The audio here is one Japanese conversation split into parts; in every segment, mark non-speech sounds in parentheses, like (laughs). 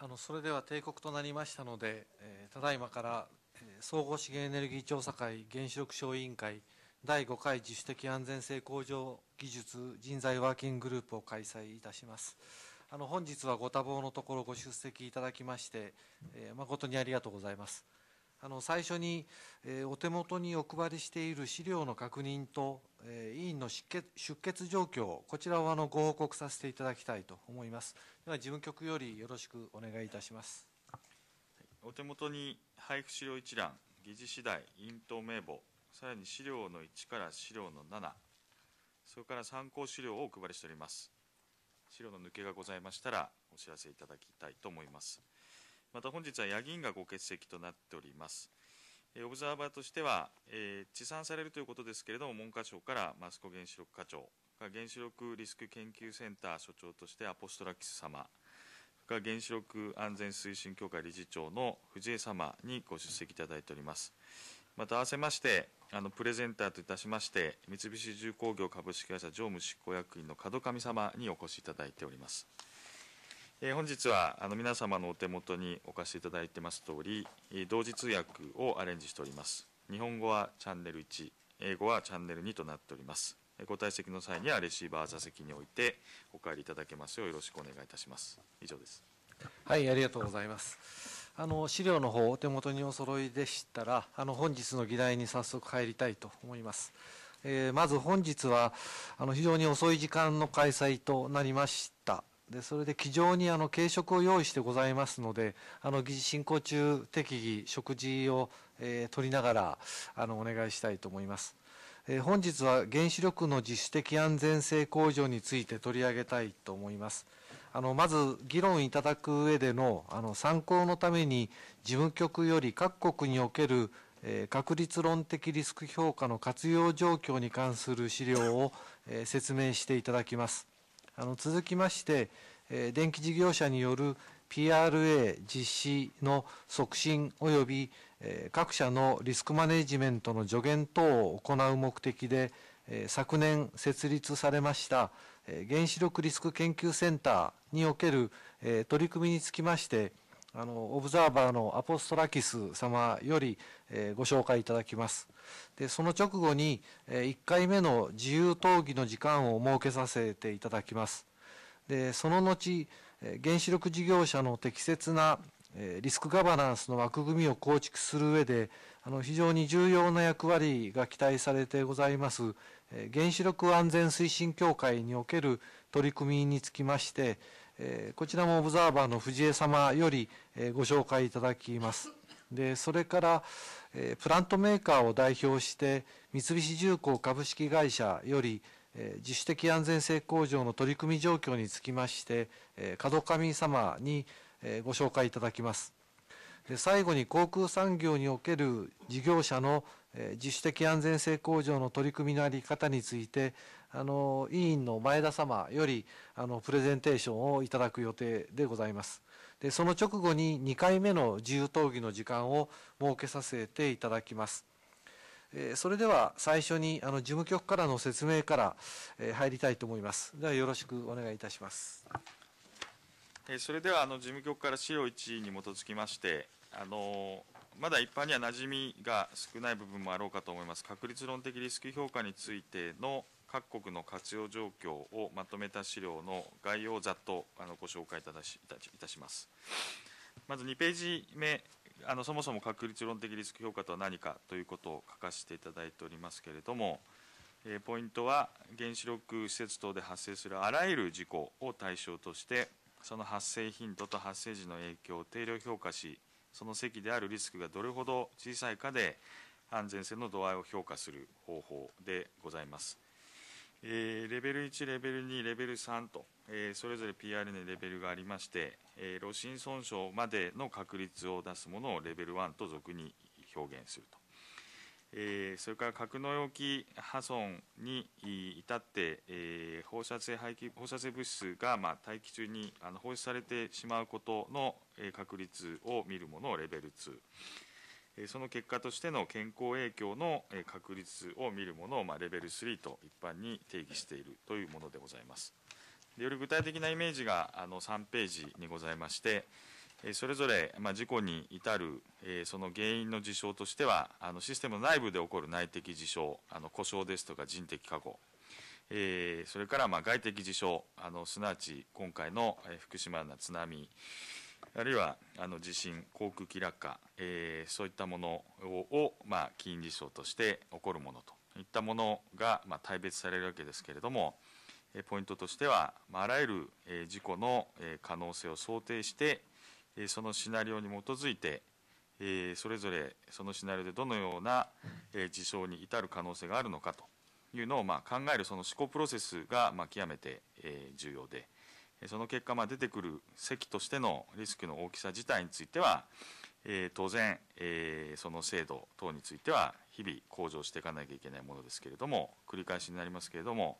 あのそれでは定刻となりましたので、えー、ただいまから、えー、総合資源エネルギー調査会原子力小委員会第5回自主的安全性向上技術人材ワーキンググループを開催いたします。あの本日はご多忙のところご出席いただきまして、えー、誠にありがとうございます。あの最初に、えー、お手元にお配りしている資料の確認と、えー、委員の出欠出血状況、こちらをあのご報告させていただきたいと思います。では、事務局よりよろしくお願いいたします。お手元に配布資料一覧、議事次第、委員等名簿、さらに資料の1から資料の7、それから参考資料をお配りしております。資料の抜けがございましたら、お知らせいただきたいと思います。また本日は夜議員がご欠席となっております。オブザーバーとしては、えー、持参されるということですけれども、文科省から益子原子力課長、原子力リスク研究センター所長としてアポストラキス様、原子力安全推進協会理事長の藤江様にご出席いただいております。また、合わせまして、あのプレゼンターといたしまして、三菱重工業株式会社常務執行役員の門上様にお越しいただいております。本日はあの皆様のお手元にお貸しいただいてます通り、同時通訳をアレンジしております。日本語はチャンネル1、英語はチャンネル2となっております。ご退席の際にはレシーバー座席においてお帰りいただけますようよろしくお願いいたします。以上です。はい、ありがとうございます。あの資料の方お手元にお揃いでしたら、あの本日の議題に早速入りたいと思います。えー、まず本日はあの非常に遅い時間の開催となりました。でそれで机上にあの軽食を用意してございますのであの進行中適宜食事を、えー、取りながらあのお願いしたいと思います、えー、本日は原子力の自主的安全性向上について取り上げたいと思いますあのまず議論いただく上でのあの参考のために事務局より各国におけるえ確率論的リスク評価の活用状況に関する資料を、え説明していただきます。あの続きまして、えー、電気事業者による PRA 実施の促進及び、えー、各社のリスクマネジメントの助言等を行う目的で、えー、昨年設立されました、えー、原子力リスク研究センターにおける、えー、取り組みにつきまして、あのオブザーバーのアポストラキス様より、えー、ご紹介いただきます。でその直後に、えー、1回目の自由討議の時間を設けさせていただきます。でその後、えー、原子力事業者の適切な、えー、リスクガバナンスの枠組みを構築する上であの非常に重要な役割が期待されてございます、えー、原子力安全推進協会における取り組みにつきまして、えこちらもオブザーバーの藤江様より、えご紹介いただきます。(laughs) でそれから、えプラントメーカーを代表して三菱重工株式会社より、え自主的安全性向上の取り組み状況につきまして、え門上様に、えご紹介いただきます。で最後に航空産業における事業者の自主的安全性向上の取り組みの在り方について、あの、委員の前田様より、あの、プレゼンテーションをいただく予定でございます。で、その直後に2回目の自由討議の時間を設けさせていただきます。えー、それでは最初に、あの、事務局からの説明から、えー、入りたいと思います。では、よろしくお願いいたします。えそれでは、あの、事務局から資料1に基づきまして、あのまだ一般には馴染みが少ない部分もあろうかと思います、確率論的リスク評価についての各国の活用状況をまとめた資料の概要をざっとあのご紹介いたしいたします。まず2ページ目、あのそもそも確率論的リスク評価とは何かということを書かせていただいておりますけれども、えポイントは原子力施設等で発生するあらゆる事故を対象として、その発生頻度と発生時の影響を定量評価し、その席であるリスクがどれほど小さいかで、安全性の度合いを評価する方法でございます。えー、レベル1、レベル2、レベル3と、えー、それぞれ PR のレベルがありまして、えー、露心損傷までの確率を出すものをレベル1と俗に表現すると、えー、それから格納容器破損に至って、えー、放射性廃棄放射性物質が、まあ、大気中にあの放出されてしまうことの確率を見るものをレベル2。その結果としての健康影響の確率を見るものを、まあ、レベル3と一般に定義しているというものでございます。でより具体的なイメージがあの3ページにございまして、それぞれ、まあ、事故に至る、えー、その原因の事象としては、あのシステム内部で起こる内的事象、あの故障ですとか人的過去、えー、それからまあ外的事象、あのすなわち今回の福島の津波、あるいはあの地震、航空機落下、えー、そういったものを、まあ、起因事象として起こるものといったものが、まあ、大別されるわけですけれども、えー、ポイントとしては、まあ、あらゆる、えー、事故の、えー、可能性を想定して、えー、そのシナリオに基づいて、えー、それぞれそのシナリオでどのような、えー、事象に至る可能性があるのかというのを、まあ、考えるその思考プロセスが、まあ、極めて、えー、重要で。その結果、まあ、出てくる席としてのリスクの大きさ自体については、えー、当然、えー、その制度等については、日々向上していかなきゃいけないものですけれども、繰り返しになりますけれども、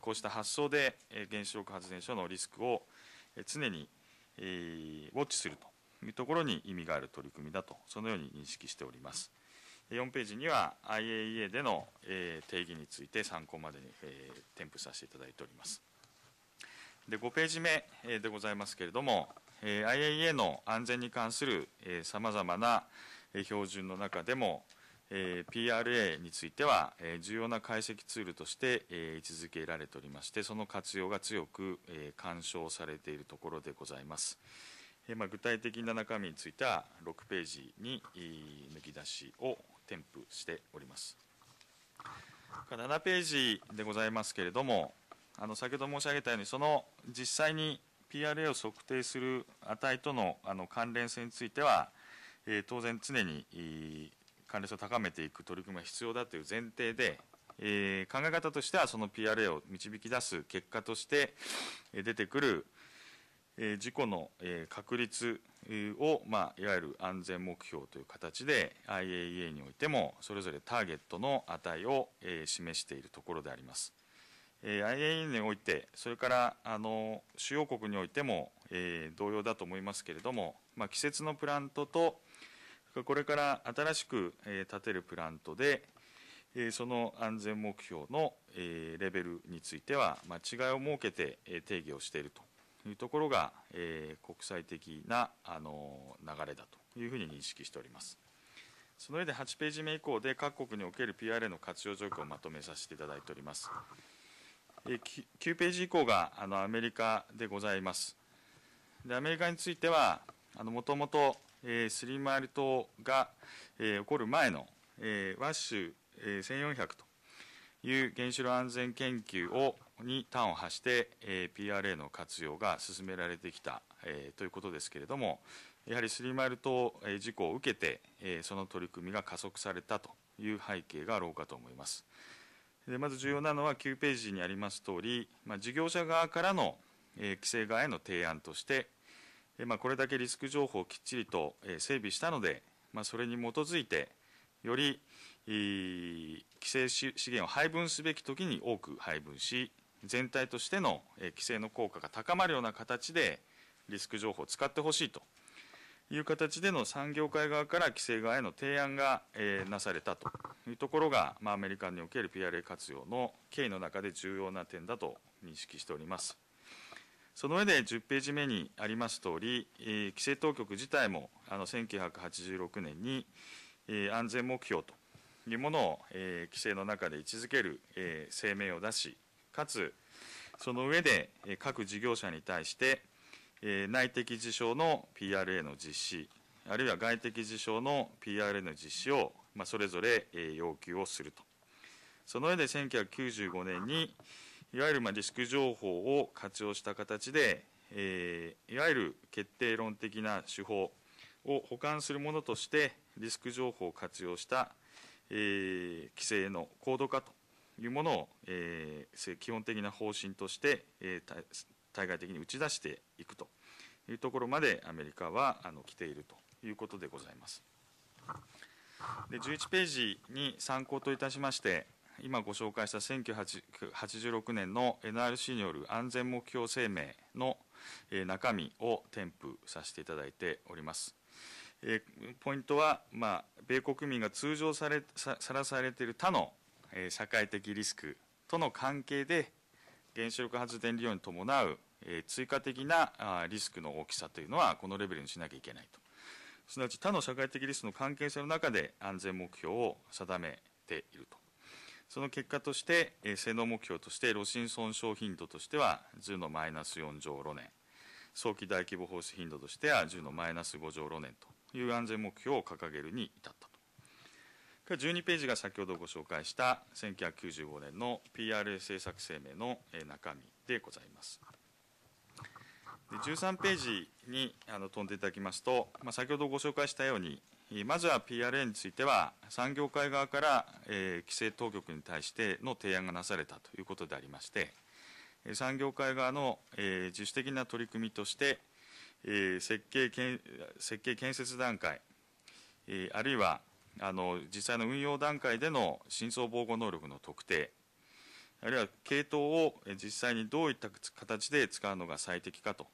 こうした発想で原子力発電所のリスクを常に、えー、ウォッチするというところに意味がある取り組みだと、そのように認識しております。4ページには IAEA での定義について参考までに添付させていただいております。で5ページ目でございますけれども、IAEA の安全に関するさまざまな標準の中でも、PRA については、重要な解析ツールとして位置づけられておりまして、その活用が強く干渉されているところでございます。まあ、具体的な中身については、6ページに抜き出しを添付しております。7ページでございますけれども、あの先ほど申し上げたように、その実際に PRA を測定する値とのあの関連性については、えー、当然、常に、関連性を高めていく取り組みが必要だという前提で、えー、考え方としては、その PRA を導き出す結果として出てくる、えー、事故の、え確率を、まあ、いわゆる安全目標という形で IAEA においてもそれぞれターゲットの値を、え示しているところであります。え IAEA において、それからあの主要国においても、えー、同様だと思いますけれども、まあ、季節のプラントと、これから新しく、えー、建てるプラントで、えー、その安全目標の、えー、レベルについては、まあ、違いを設けて、えー、定義をしているというところが、えー、国際的なあの流れだというふうに認識しております。その上で8ページ目以降で各国における PRA の活用状況をまとめさせていただいております。9ページ以降があのアメリカでございます。でアメリカについては、もともとスリーマイル島が、えー、起こる前の、えー、ワッシュ、えー、1400という原子炉安全研究をに端を発して、えー、PRA の活用が進められてきた、えー、ということですけれども、やはりスリーマイル島、えー、事故を受けて、えー、その取り組みが加速されたという背景があろうかと思います。でまず重要なのは9ページにありますとおり、まあ、事業者側からの、えー、規制側への提案として、えー、まあ、これだけリスク情報をきっちりと、えー、整備したので、まあ、それに基づいて、より、規制資源を配分すべきときに多く配分し、全体としての、えー、規制の効果が高まるような形で、リスク情報を使ってほしいと。いう形での産業界側から規制側への提案が、えー、なされたというところが、まあ、アメリカにおける PRA 活用の経緯の中で重要な点だと認識しております。その上で10ページ目にあります通り、えー、規制当局自体もあの1986年に、えー、安全目標というものを、えー、規制の中で位置づける、えー、声明を出し、かつその上で各事業者に対して、内的事象の PRA の実施、あるいは外的事象の PRA の実施を、それぞれ、要求をすると。その上で1995年に、いわゆるリスク情報を活用した形で、いわゆる決定論的な手法を補完するものとして、リスク情報を活用した、規制の高度化というものを、基本的な方針として、対外的に打ち出していくというところまでアメリカはあの来ているということでございます。で11ページに参考といたしまして、今ご紹介した1986年の NRC による安全目標声明の中身を添付させていただいております。えポイントは、まあ、米国民が通常さらされている他の、え社会的リスクとの関係で原子力発電利用に伴うえ追加的なリスクの大きさというのは、このレベルにしなきゃいけないと。すなわち他の社会的リスクの関係性の中で安全目標を定めていると。その結果として、え性能目標として、炉心損傷頻度としては10のマイナス4乗路年、早期大規模放出頻度としては10のマイナス5乗路年という安全目標を掲げるに至ったと。12ページが先ほどご紹介した1995年の PRA 政策声明の中身でございます。で13ページにあの飛んでいただきますと、まあ、先ほどご紹介したように、まずは PRA については、産業界側から、えー、規制当局に対しての提案がなされたということでありまして、産業界側の、えー、自主的な取り組みとして、えー、設計建設計建設段階、えー、あるいはあの実際の運用段階での深層防護能力の特定、あるいは系統を実際にどういった形で使うのが最適かと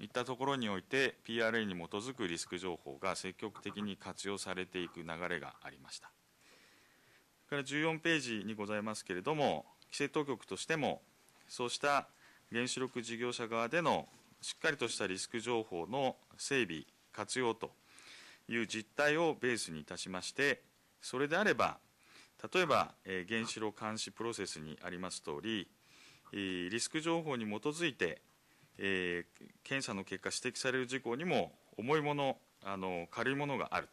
いったところにおいて PRA に基づくリスク情報が積極的に活用されていく流れがありましたから14ページにございますけれども規制当局としてもそうした原子力事業者側でのしっかりとしたリスク情報の整備活用という実態をベースにいたしましてそれであれば例えば、えー、原子炉監視プロセスにありますとおり、えー、リスク情報に基づいて、えー、検査の結果、指摘される事項にも重いもの、あの軽いものがある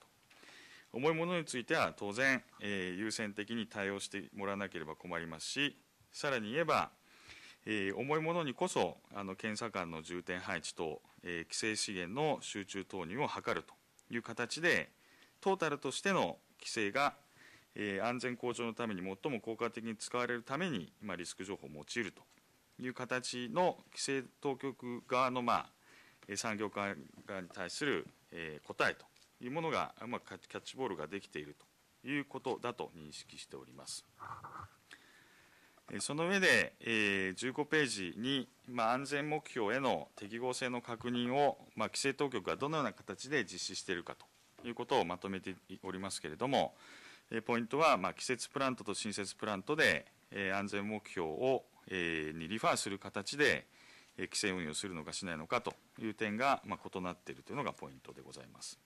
と、重いものについては当然、えー、優先的に対応してもらわなければ困りますし、さらに言えば、えー、重いものにこそあの検査官の重点配置と、えー、規制資源の集中投入を図るという形で、トータルとしての規制がえ安全向上のために最も効果的に使われるために、今、リスク情報を用いるという形の規制当局側の、まあ、産業側に対するえ答えというものが、まあ、キャッチボールができているということだと認識しております。その上で、え15ページに、まあ、安全目標への適合性の確認を、まあ、規制当局がどのような形で実施しているかということをまとめておりますけれども、ポイントは、まあ、季節プラントと新設プラントで、え安全目標を、えにリファーする形で、え規制運用するのかしないのかという点が、まあ、異なっているというのがポイントでございます。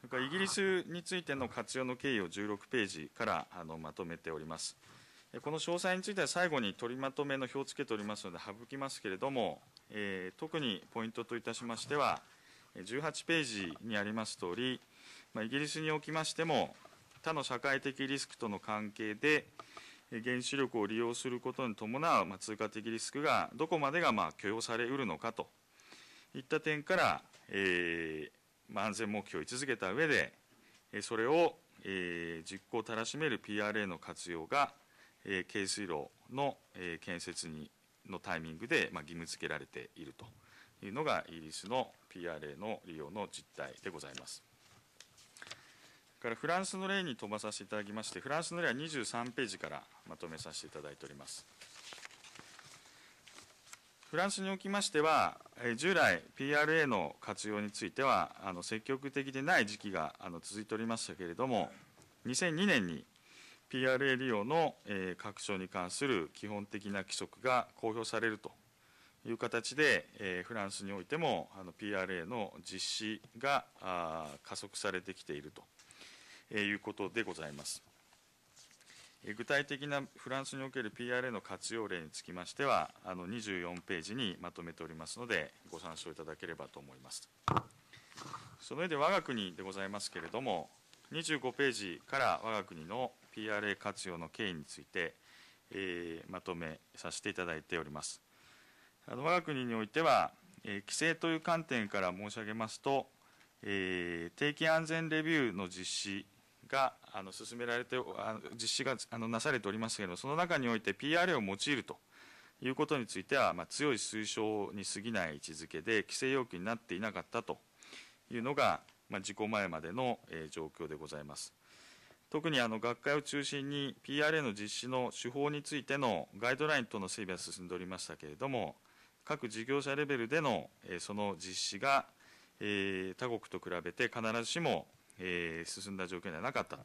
それからイギリスについての活用の経緯を16ページからあのまとめております。この詳細については最後に取りまとめの表をつけておりますので省きますけれども、えー、特にポイントといたしましては、18ページにありますとおり、まあ、イギリスにおきましても、他の社会的リスクとの関係で、原子力を利用することに伴う、まあ、通貨的リスクがどこまでがまあ許容されうるのかといった点から、えーまあ、安全目標を位置づけた上で、それを、えー、実行をたらしめる PRA の活用が、えー、軽水炉の、えー、建設にのタイミングで、まあ、義務付けられているというのがイギリスの PRA の利用の実態でございます。からフランスの例に飛ばさせていただきまして、フランスの例は23ページからまとめさせていただいております。フランスにおきましては、従来、PRA の活用については、あの積極的でない時期があの続いておりましたけれども、2002年に PRA 利用の、えー、拡張に関する基本的な規則が公表されるという形で、えー、フランスにおいてもあの PRA の実施が加速されてきているということでございます。具体的なフランスにおける PRA の活用例につきましては、あの24ページにまとめておりますので、ご参照いただければと思います。その上で、我が国でございますけれども、25ページから我が国の PRA 活用の経緯について、えー、まとめさせていただいております。あの我が国においては、えー、規制という観点から申し上げますと、えー、定期安全レビューの実施があの進められて、あの実施があのなされておりますけれども、その中において PRA を用いるということについては、まあ、強い推奨に過ぎない位置づけで、規制要求になっていなかったというのが、まあ、事故前までの、えー、状況でございます。特にあの学会を中心に PRA の実施の手法についてのガイドライン等の整備は進んでおりましたけれども、各事業者レベルでの、えー、その実施が、え他国と比べて必ずしもえー、進んだ状況ではなかった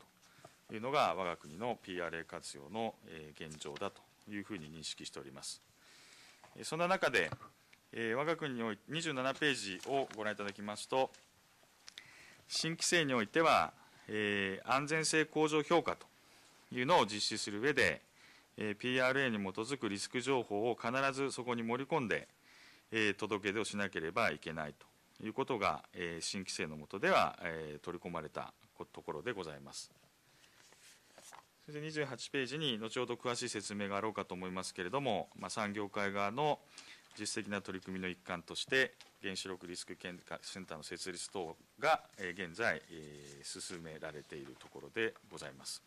というのが、我が国の PRA 活用の、えー、現状だというふうに認識しております。そんな中で、えー、我が国において27ページをご覧いただきますと、新規制においては、えー、安全性向上評価というのを実施する上で、えー、PRA に基づくリスク情報を必ずそこに盛り込んで、えー、届け出をしなければいけないということが、え新規制の下では、え取り込まれたところでございます。それで28ページに後ほど詳しい説明があろうかと思いますけれども、まあ、産業界側の実績な取り組みの一環として、原子力リスク検査センターの設立等が現在、進められているところでございます。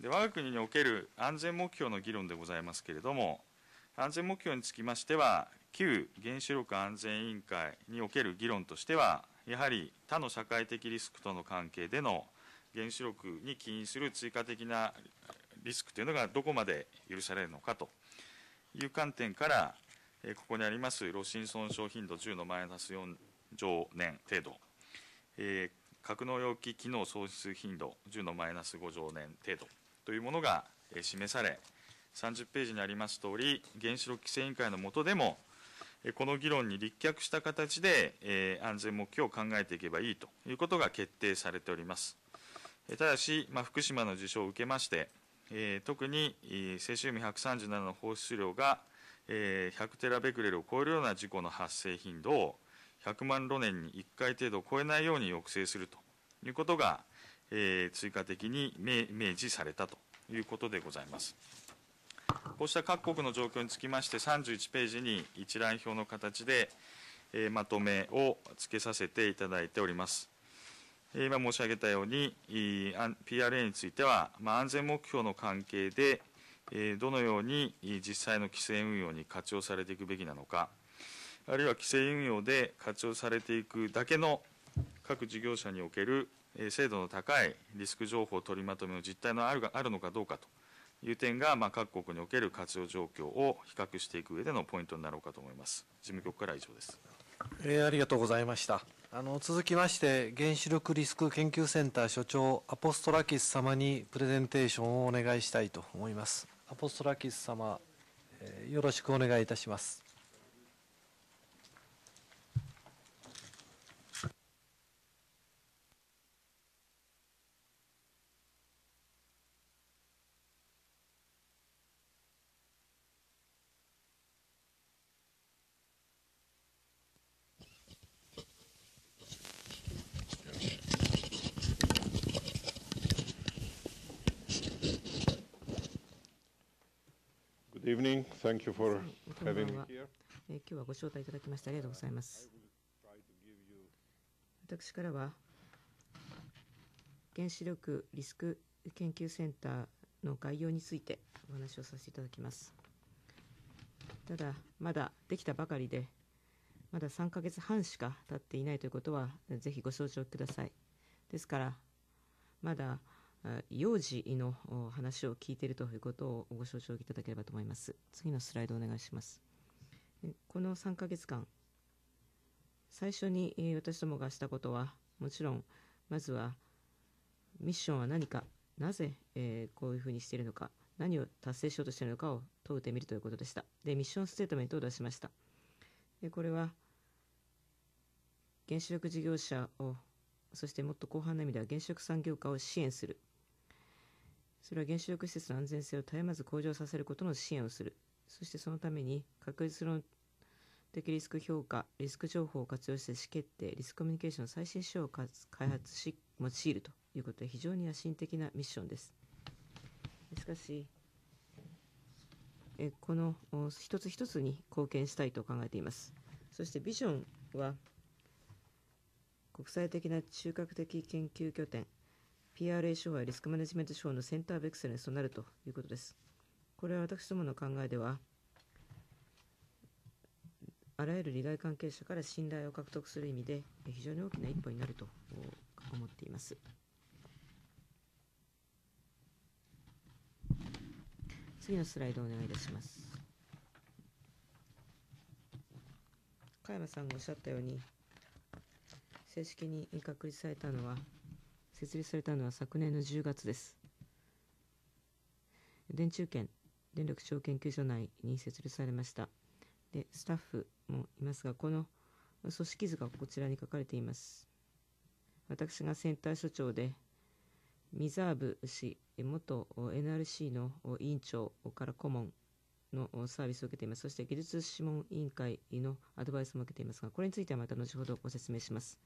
で我が国における安全目標の議論でございますけれども、安全目標につきましては、旧原子力安全委員会における議論としては、やはり他の社会的リスクとの関係での原子力に起因する追加的なリスクというのがどこまで許されるのかという観点から、ここにあります、炉心損傷頻度10のマイナス4乗年程度、え格納容器機能喪失頻度10のマイナス5乗年程度というものが示され、30ページにありますとおり、原子力規制委員会の下でも、この議論に立脚した形で、安全目標を考えていけばいいということが決定されております。ただし、まあ、福島の受賞を受けまして、特にセシウム137の放出量が100テラベクレルを超えるような事故の発生頻度を100万路年に1回程度超えないように抑制するということが、追加的に明示されたということでございます。こうした各国の状況につきまして、31ページに一覧表の形で、えまとめをつけさせていただいております。今申し上げたように、PRA については、ま安全目標の関係で、どのように実際の規制運用に活用されていくべきなのか、あるいは規制運用で活用されていくだけの各事業者における精度の高いリスク情報取りまとめの実態のあるあるのかどうかという点が、まあ、各国における活用状況を比較していく上でのポイントになろうかと思います。事務局から以上です。えー、ありがとうございました。あの続きまして、原子力リスク研究センター所長、アポストラキス様にプレゼンテーションをお願いしたいと思います。アポストラキス様、えー、よろしくお願いいたします。evening. Thank you for having me here. 今日はご招待いただきましてありがとうございます。私からは原子力リスク研究センターの概要についてお話をさせていただきます。ただ、まだできたばかりで、まだ3ヶ月半しか経っていないということは、ぜひご承知ください。ですから、まだ幼児の話を聞いているということをご承知いただければと思います次のスライドお願いしますこの3ヶ月間最初に私どもがしたことはもちろんまずはミッションは何かなぜ、えこういうふうにしているのか何を達成しようとしているのかを問うてみるということでしたでミッションステートメントを出しましたでこれは原子力事業者をそしてもっと広範な意味では原子力産業化を支援するそれは原子力施設の安全性を絶えまず向上させることの支援をする。そしてそのために確実論的リスク評価、リスク情報を活用して意思決定、リスクコミュニケーションの最新手法を開発し、用いるということで非常に野心的なミッションです。しかし、えこの一つ一つに貢献したいと考えています。そしてビジョンは国際的な中核的研究拠点 PRA 手法やリスクマネジメント手法のセンターベクセレンスとなるということです。これは私どもの考えでは、あらゆる利害関係者から信頼を獲得する意味で、非常に大きな一歩になると思っています。次のスライドをお願いいたします。加山さんがおっしゃったように、正式に確立されたのは、設立されたのは昨年の10月です電柱券電力小研究所内に設立されましたでスタッフもいますがこの組織図がこちらに書かれています私がセンター所長でミザーブ氏元 NRC の委員長から顧問のサービスを受けていますそして技術諮問委員会のアドバイスも受けていますがこれについてはまた後ほどご説明します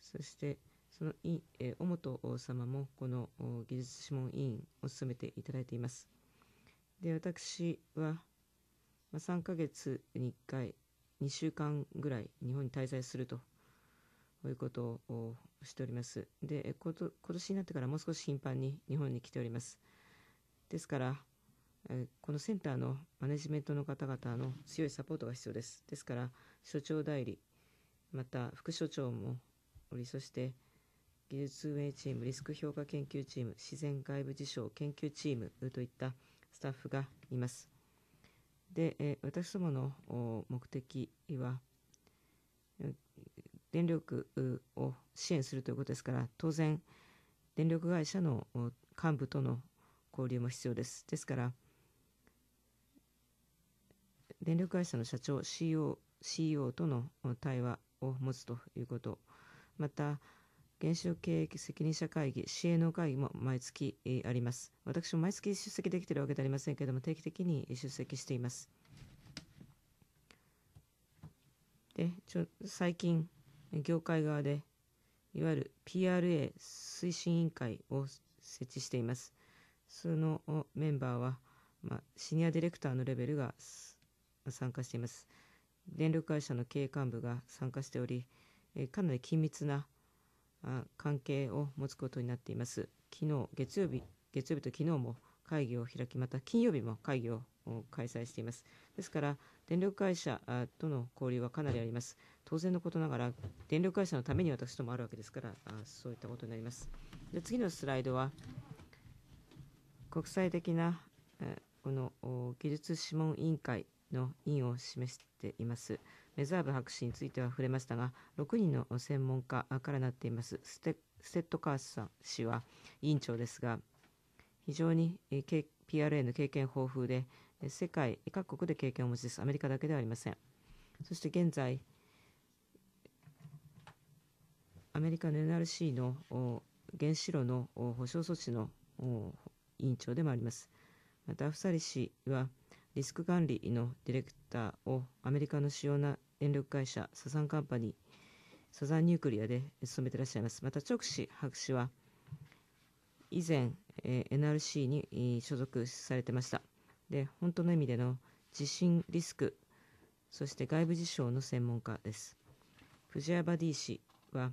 そしてそのえ尾本様もこの技術諮問委員を務めていただいています。で私は3ヶ月に1回2週間ぐらい日本に滞在するということをしております。でこと今年になってからもう少し頻繁に日本に来ております。ですからこのセンターのマネジメントの方々の強いサポートが必要です。ですから所長代理また副所長もおりそして技術運営チームリスク評価研究チーム自然外部事象研究チームといったスタッフがいます。で、え私どもの目的は電力を支援するということですから当然電力会社の幹部との交流も必要です。ですから電力会社の社長 CEO, CEO との対話を持つということまた原子力経営責任者会議支援の会議も毎月あります私も毎月出席できているわけではありませんけれども定期的に出席していますでちょ最近業界側でいわゆる PRA 推進委員会を設置していますそのメンバーは、まあ、シニアディレクターのレベルが参加しています電力会社の経営幹部が参加しておりかなり緊密な関係を持つことになっています。昨日月曜日月曜日と昨日も会議を開きまた金曜日も会議を開催していますですから電力会社との交流はかなりあります当然のことながら電力会社のために私どもあるわけですからそういったことになりますで次のスライドは国際的なこの技術諮問委員会の委員を示していますメザーブ博士については触れましたが6人の専門家からなっていますステッドカースさん氏は委員長ですが非常に PRA の経験豊富で世界各国で経験を持ちですアメリカだけではありませんそして現在アメリカの NRC の原子炉の保障措置の委員長でもありますまたアフサリ氏はリスク管理のディレクターをアメリカの主要な電力会社サザンカンパニーサザンニュークリアで勤めていらっしゃいますまた直視博士は以前、え NRC に所属されてましたで本当の意味での地震リスクそして外部事象の専門家です藤谷バディ氏は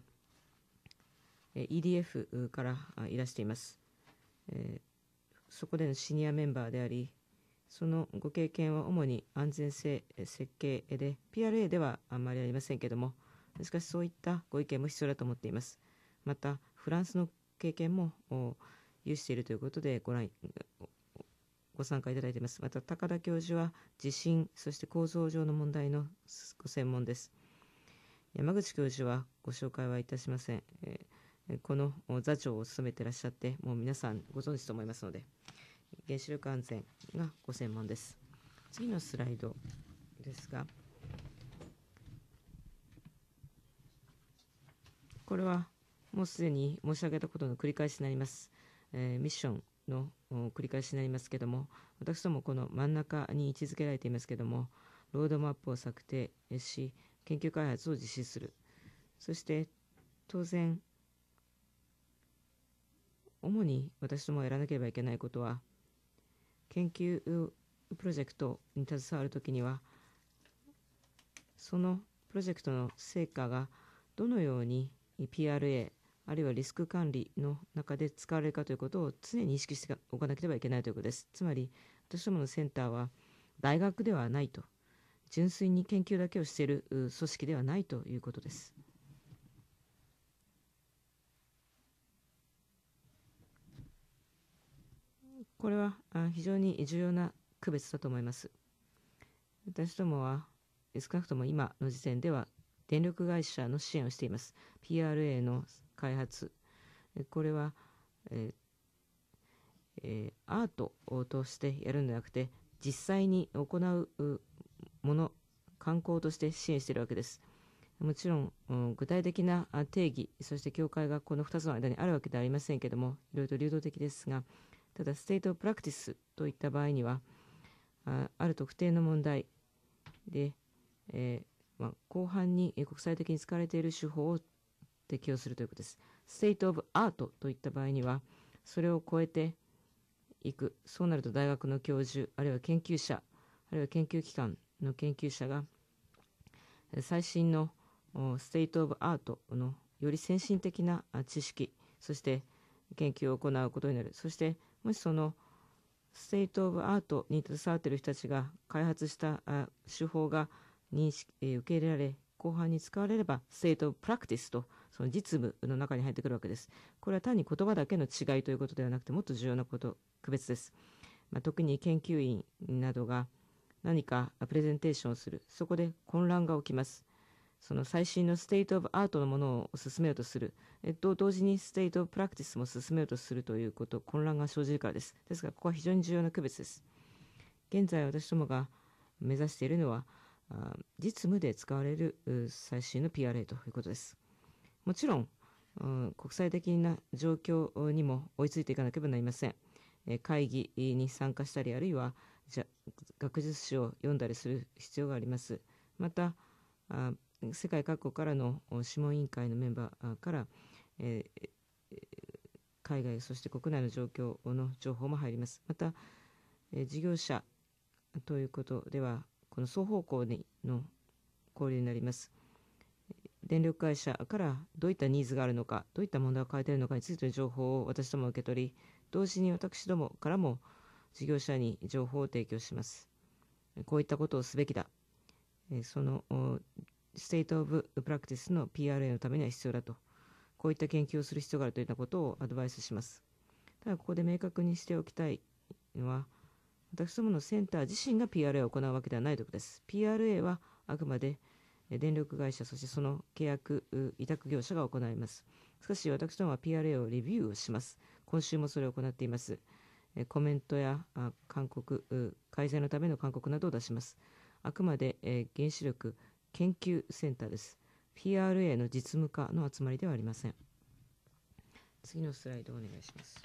EDF からいらしています、えそこでのシニアメンバーでありそのご経験は主に安全性設計で PRA ではあんまりありませんけれどもしかしそういったご意見も必要だと思っていますまたフランスの経験も有しているということでご覧ご参加いただいていますまた高田教授は地震そして構造上の問題のご専門です山口教授はご紹介はいたしません、この座長を務めていらっしゃってもう皆さんご存知と思いますので。原子力安全が5000万です。次のスライドですが、これはもうすでに申し上げたことの繰り返しになります。えー、ミッションの繰り返しになりますけれども、私どもこの真ん中に位置づけられていますけれども、ロードマップを策定し、研究開発を実施する。そして当然主に私どもがやらなければいけないことは研究プロジェクトに携わるときにはそのプロジェクトの成果がどのように PRA あるいはリスク管理の中で使われるかということを常に意識しておかなければいけないということです。つまり私どものセンターは大学ではないと純粋に研究だけをしている組織ではないということです。これは非常に重要な区別だと思います。私どもは少なくとも今の時点では電力会社の支援をしています。PRA の開発、これは、えーえー、アートを通してやるんではなくて実際に行うもの観光として支援しているわけです。もちろん、うん、具体的な定義そして教会がこの2つの間にあるわけではありませんけどもいろいろ流動的ですがただステート・オブ・プラクティスといった場合にはある特定の問題で、えー、まあ、後半に国際的に使われている手法を適用するということです。ステート・オブ・アートといった場合にはそれを超えていくそうなると大学の教授あるいは研究者あるいは研究機関の研究者が最新のステート・オブ・アートのより先進的な知識そして研究を行うことになるそしてもしそのステート・オブ・アートに携わっている人たちが開発した手法が認識、受け入れられ後半に使われればステート・オブ・プラクティスとその実務の中に入ってくるわけですこれは単に言葉だけの違いということではなくてもっと重要なこと区別です、まあ、特に研究員などが何かプレゼンテーションをするそこで混乱が起きますその最新のステート・オブ・アートのものを進めようとする、えっと、同時にステート・オブ・プラクティスも進めようとするということ混乱が生じるからですですからここは非常に重要な区別です現在私どもが目指しているのは実務で使われる最新の PRA ということですもちろん、国際的な状況にも追いついていかなければなりません会議に参加したりあるいは学術誌を読んだりする必要がありますまた世界各国からの諮問委員会のメンバーから、えー、海外そして国内の状況の情報も入りますまた、え事業者ということではこの双方向にの交流になります電力会社からどういったニーズがあるのかどういった問題を抱えているのかについての情報を私ども受け取り同時に私どもからも事業者に情報を提供しますこういったことをすべきだそのステート・オブ・プラクティスの PRA のためには必要だとこういった研究をする必要があるといったことをアドバイスしますただここで明確にしておきたいのは私どものセンター自身が PRA を行うわけではないということです PRA はあくまで電力会社そしてその契約委託業者が行いますしかし私どもは PRA をレビューをします今週もそれを行っていますコメントや勧告改善のための勧告などを出しますあくまで原子力研究センターです PRA の実務課の集まりではありません次のスライドをお願いします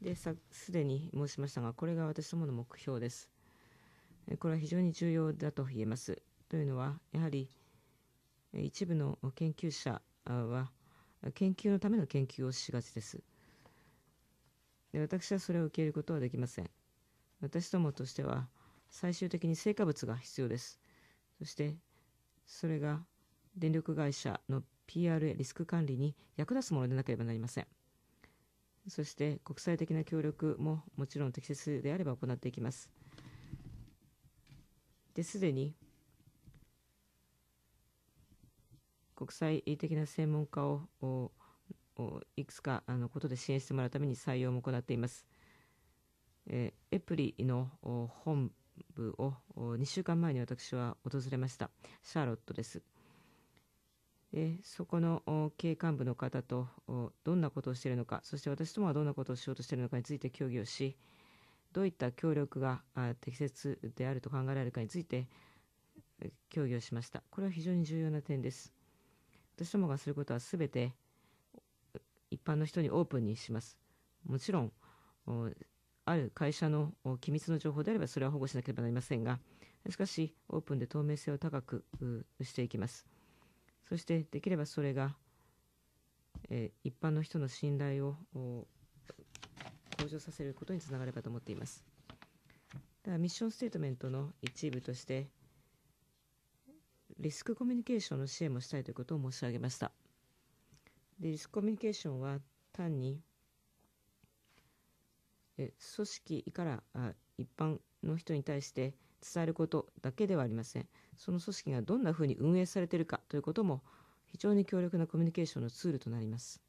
ですでに申しましたがこれが私どもの目標ですこれは非常に重要だと言えますというのはやはり一部の研究者は研究のための研究をしがちですで私はそれを受け入れることはできません私どもとしては最終的に成果物が必要です。そして、それが電力会社の PRA リスク管理に役立つものでなければなりません。そして国際的な協力ももちろん適切であれば行っていきます。ですでに国際的な専門家をいくつかのことで支援してもらうために採用も行っています。えエプリの本部を2週間前に私は訪れましたシャーロットですでそこの警官部の方とどんなことをしているのかそして私どもはどんなことをしようとしているのかについて協議をしどういった協力が適切であると考えられるかについて協議をしましたこれは非常に重要な点です私どもがすることは全て一般の人にオープンにしますもちろんある会社の機密の情報であればそれは保護しなければなりませんがしかしオープンで透明性を高くしていきますそしてできればそれが、えー、一般の人の信頼を向上させることにつながればと思っていますだからミッションステートメントの一部としてリスクコミュニケーションの支援もしたいということを申し上げましたでリスクコミュニケーションは単にえ組織からあ一般の人に対して伝えることだけではありませんその組織がどんなふうに運営されているかということも非常に強力なコミュニケーションのツールとなります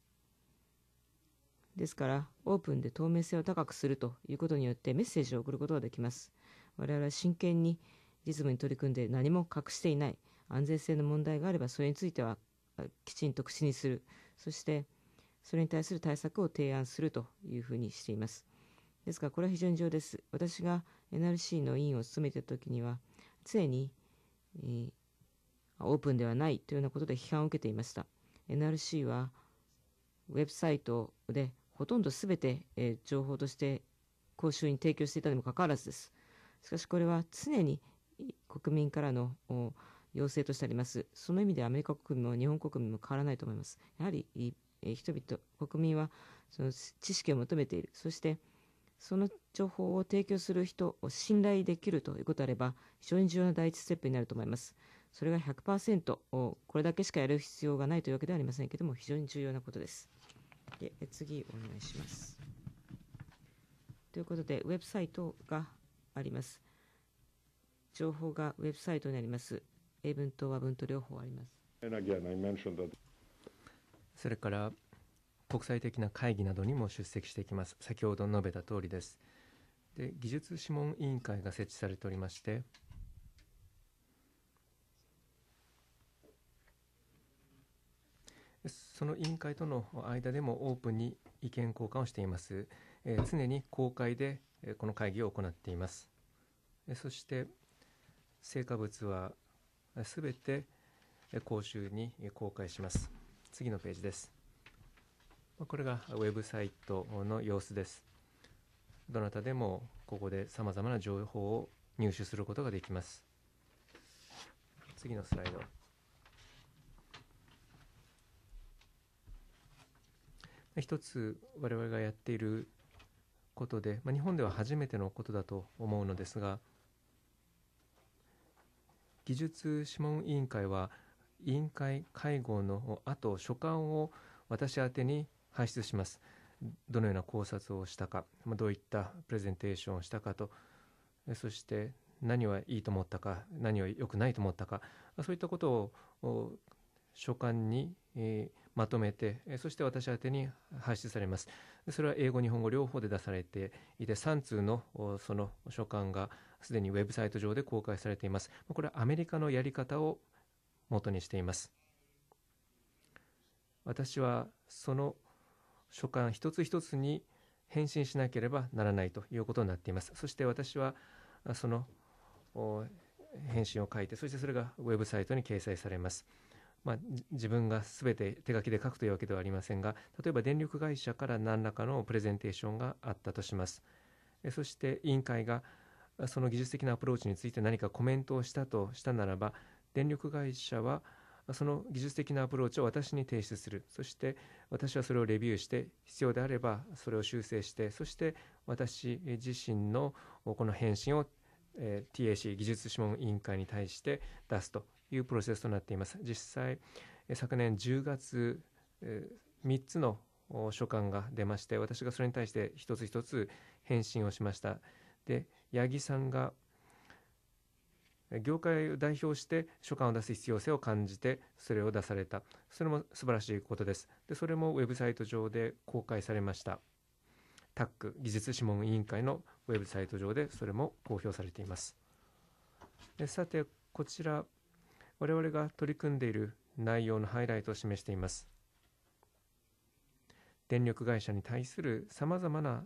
ですからオープンで透明性を高くするということによってメッセージを送ることができます我々は真剣に実務に取り組んで何も隠していない安全性の問題があればそれについてはきちんと口にするそしてそれに対する対策を提案するというふうにしていますですからこれは非常に重要です。私が NRC の委員を務めている時には常に、えー、オープンではないというようなことで批判を受けていました。NRC はウェブサイトでほとんど全て、えー、情報として公衆に提供していたにもかかわらずです。しかしこれは常に国民からの要請としてあります。その意味でアメリカ国民も日本国民も変わらないと思います。やはり人々、国民はその知識を求めている。そしてその情報を提供する人を信頼できるということであれば、非常に重要な第一ステップになると思います。それが100%を、これだけしかやる必要がないというわけではありませんけれども、非常に重要なことです。で次、お願いします。ということで、ウェブサイトがあります。情報がウェブサイトになります。英文と和文と両方あります。それから、国際的な会議などにも出席してきます先ほど述べた通りですで技術諮問委員会が設置されておりましてその委員会との間でもオープンに意見交換をしています、えー、常に公開でこの会議を行っていますそして成果物はすべて公衆に公開します次のページですこれがウェブサイトの様子です。どなたでもここでさまざまな情報を入手することができます。次のスライド。一つ我々がやっていることで、まあ、日本では初めてのことだと思うのですが技術諮問委員会は委員会会合の後書簡を私宛に輩出しますどのような考察をしたかどういったプレゼンテーションをしたかとそして何はいいと思ったか何は良くないと思ったかそういったことを書簡にまとめてそして私宛に発出されますそれは英語日本語両方で出されていて3通のその書簡がすでにウェブサイト上で公開されていますこれはアメリカのやり方を元にしています私はその書簡一つ一つに返信しなければならないということになっていますそして私はその返信を書いてそしてそれがウェブサイトに掲載されます、まあ、自分が全て手書きで書くというわけではありませんが例えば電力会社から何らかのプレゼンテーションがあったとしますそして委員会がその技術的なアプローチについて何かコメントをしたとしたならば電力会社はその技術的なアプローチを私に提出するそして私はそれをレビューして必要であればそれを修正してそして私自身のこの返信を TAC 技術諮問委員会に対して出すというプロセスとなっています実際昨年10月3つの書簡が出まして私がそれに対して一つ一つ返信をしましたで八木さんが業界を代表して書簡を出す必要性を感じてそれを出されたそれも素晴らしいことですでそれもウェブサイト上で公開されましたタック技術諮問委員会のウェブサイト上でそれも公表されていますでさてこちら我々が取り組んでいる内容のハイライトを示しています電力会社に対するさまざまな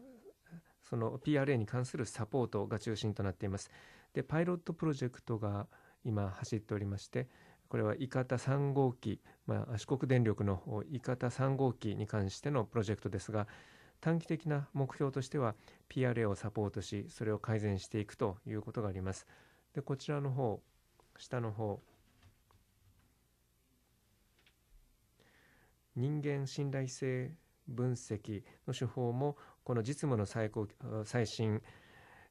その PRA に関するサポートが中心となっていますでパイロットプロジェクトが今走っておりましてこれは伊方3号機、まあ、四国電力の伊方3号機に関してのプロジェクトですが短期的な目標としては PRA をサポートしそれを改善していくということがありますでこちらの方下の方人間信頼性分析の手法もこの実務の最高最新、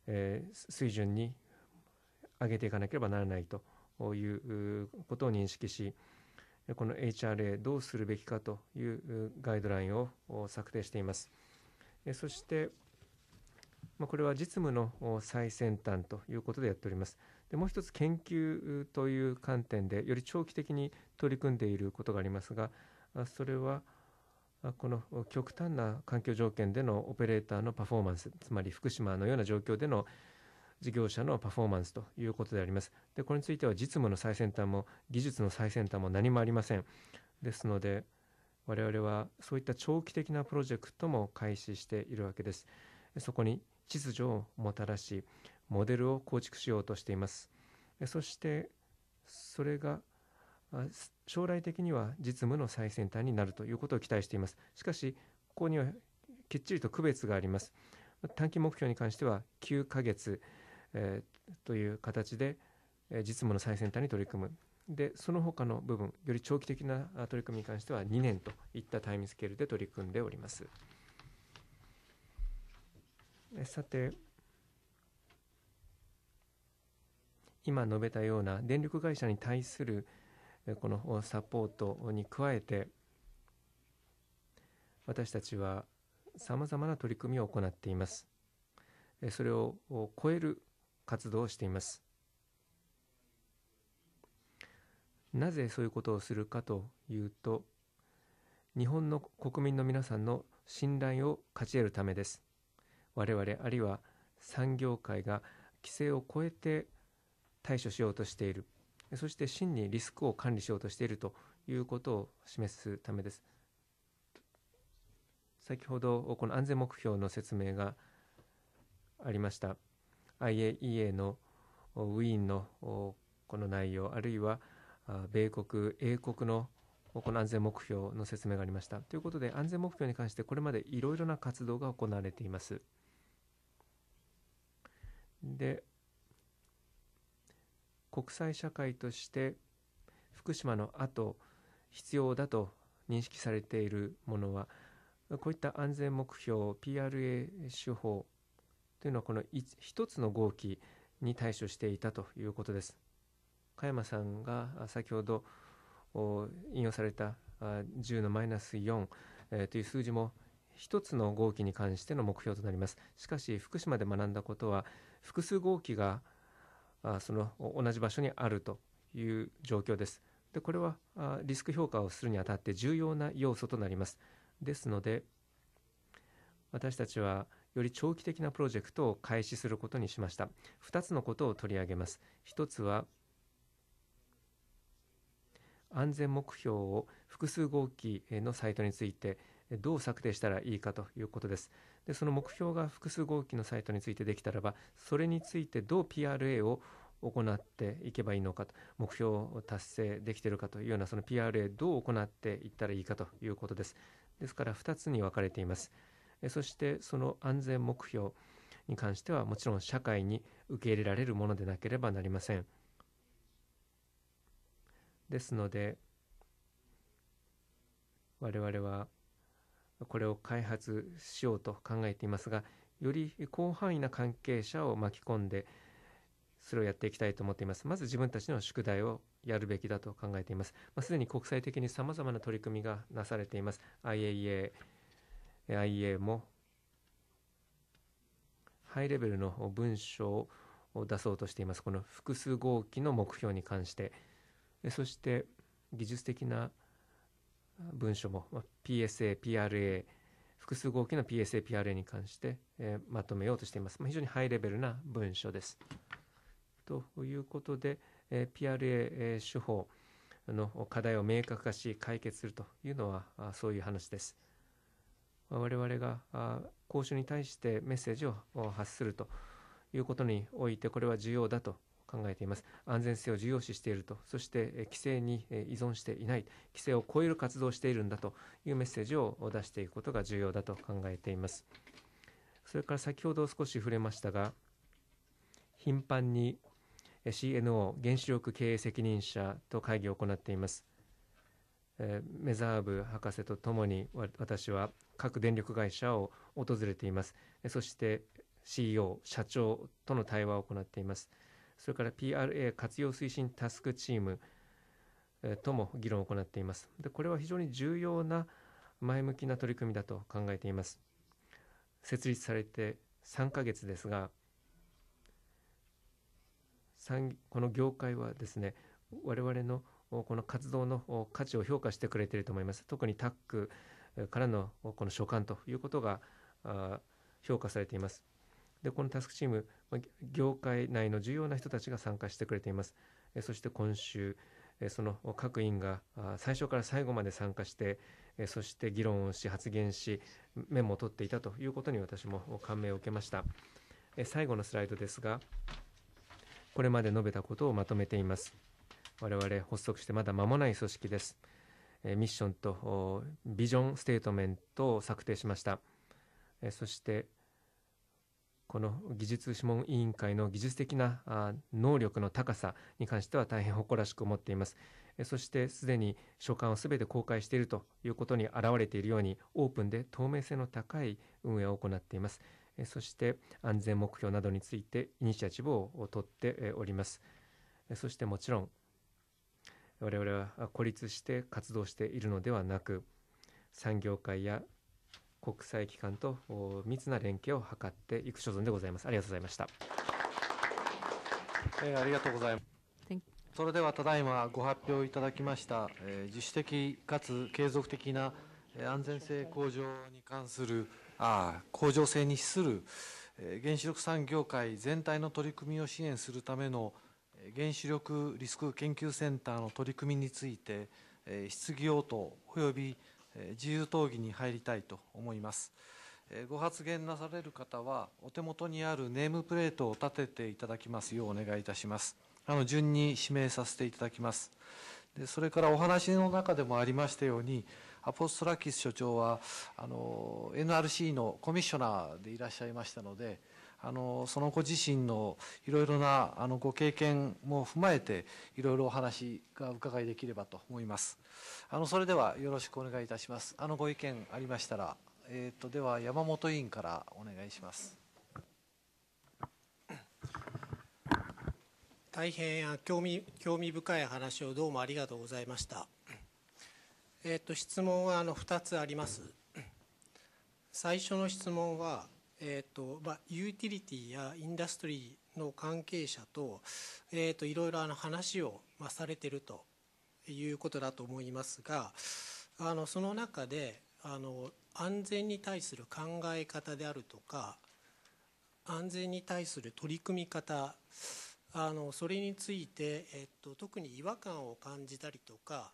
えー、水準に上げていかなければならないということを認識しこの HRA どうするべきかというガイドラインを策定していますそしてこれは実務の最先端ということでやっておりますでもう一つ研究という観点でより長期的に取り組んでいることがありますがそれはこの極端な環境条件でのオペレーターのパフォーマンスつまり福島のような状況での事業者のパフォーマンスということであります。で、これについては実務の最先端も技術の最先端も何もありません。ですので、我々はそういった長期的なプロジェクトも開始しているわけです。そこに秩序をもたらし、モデルを構築しようとしています。そして、それが将来的には実務の最先端になるということを期待しています。しかし、ここにはきっちりと区別があります。短期目標に関しては9ヶ月、えー、という形で、えー、実務の最先端に取り組むでその他の部分より長期的な取り組みに関しては2年といったタイムスケールで取り組んでおりますさて今述べたような電力会社に対するこのサポートに加えて私たちはさまざまな取り組みを行っていますそれを超える活動をしていますなぜそういうことをするかというと日本の国民の皆さんの信頼を勝ち得るためです我々あるいは産業界が規制を超えて対処しようとしているそして真にリスクを管理しようとしているということを示すためです先ほどこの安全目標の説明がありました IAEA のウィーンのこの内容あるいは米国英国のこの安全目標の説明がありましたということで安全目標に関してこれまでいろいろな活動が行われていますで国際社会として福島の後必要だと認識されているものはこういった安全目標 PRA 手法というのはこの1つの号機に対処していたということです。加山さんが先ほど引用された10のマイナス4という数字も1つの号機に関しての目標となります。しかし福島で学んだことは複数号機がその同じ場所にあるという状況です。でこれはリスク評価をするにあたって重要な要素となります。ですので私たちはより長期的なプロジェクトを開始することにしました2つのことを取り上げます1つは安全目標を複数号機のサイトについてどう策定したらいいかということですでその目標が複数号機のサイトについてできたらばそれについてどう PRA を行っていけばいいのかと目標を達成できているかというようなその PRA どう行っていったらいいかということですですから2つに分かれていますそしてその安全目標に関してはもちろん社会に受け入れられるものでなければなりませんですので我々はこれを開発しようと考えていますがより広範囲な関係者を巻き込んでそれをやっていきたいと思っていますまず自分たちの宿題をやるべきだと考えています、まあ、すでに国際的にさまざまな取り組みがなされています IAEA IA もハイレベルの文章を出そうとしていますこの複数号機の目標に関してそして技術的な文書も PSA、PRA 複数号機の PSA、PRA に関して、えまとめようとしています、ま非常にハイレベルな文書ですということで、え PRA、え手法の課題を明確化し解決するというのはそういう話です。我々が交渉に対してメッセージを発するということにおいてこれは重要だと考えています安全性を重要視しているとそして規制に依存していない規制を超える活動をしているんだというメッセージを出していくことが重要だと考えていますそれから先ほど少し触れましたが頻繁に CNO 原子力経営責任者と会議を行っていますえー、メザーブ博士とともに私は各電力会社を訪れていますそして CEO 社長との対話を行っていますそれから PRA 活用推進タスクチーム、えー、とも議論を行っていますでこれは非常に重要な前向きな取り組みだと考えています設立されて3ヶ月ですがこの業界はですね我々のこの活動の価値を評価してくれていると思います。特にタックからのこの所管ということが評価されています。でこのタスクチーム業界内の重要な人たちが参加してくれていますそして今週その各委員が最初から最後まで参加してそして議論をし発言しメモを取っていたということに私も感銘を受けました最後のスライドですがこれまで述べたことをまとめています我々発足してまだ間もない組織です。ミッションとビジョンステートメントを策定しました。そしてこの技術諮問委員会の技術的な能力の高さに関しては大変誇らしく思っています。そしてすでに書簡をすべて公開しているということに表れているようにオープンで透明性の高い運営を行っています。そして安全目標などについてイニシアチブを取っております。そしてもちろん我々は孤立して活動しているのではなく産業界や国際機関と密な連携を図っていく所存でございますありがとうございました、えー、ありがとうございますそれではただいまご発表いただきました、えー、自主的かつ継続的な安全性向上に関するあ向上性に資する原子力産業界全体の取り組みを支援するための原子力リスク研究センターの取り組みについて、質疑応答及び自由討議に入りたいと思います。ご発言なされる方は、お手元にあるネームプレートを立てていただきますようお願いいたします。あの順に指名させていただきます。でそれからお話の中でもありましたように、アポストラキス所長はあの NRC のコミッショナーでいらっしゃいましたので、あのそのご自身のいろいろなあのご経験も踏まえていろいろお話が伺いできればと思いますあのそれではよろしくお願いいたしますあのご意見ありましたら、えーと、では山本委員からお願いします大変興味興味深い話をどうもありがとうございました、えーと、と質問はあの2つあります最初の質問はえーとまあ、ユーティリティやインダストリーの関係者と,、えーと、いろいろあの話を、まあ、されているということだと思いますがあのその中であの安全に対する考え方であるとか安全に対する取り組み方あのそれについて、えと、特に違和感を感じたりとか、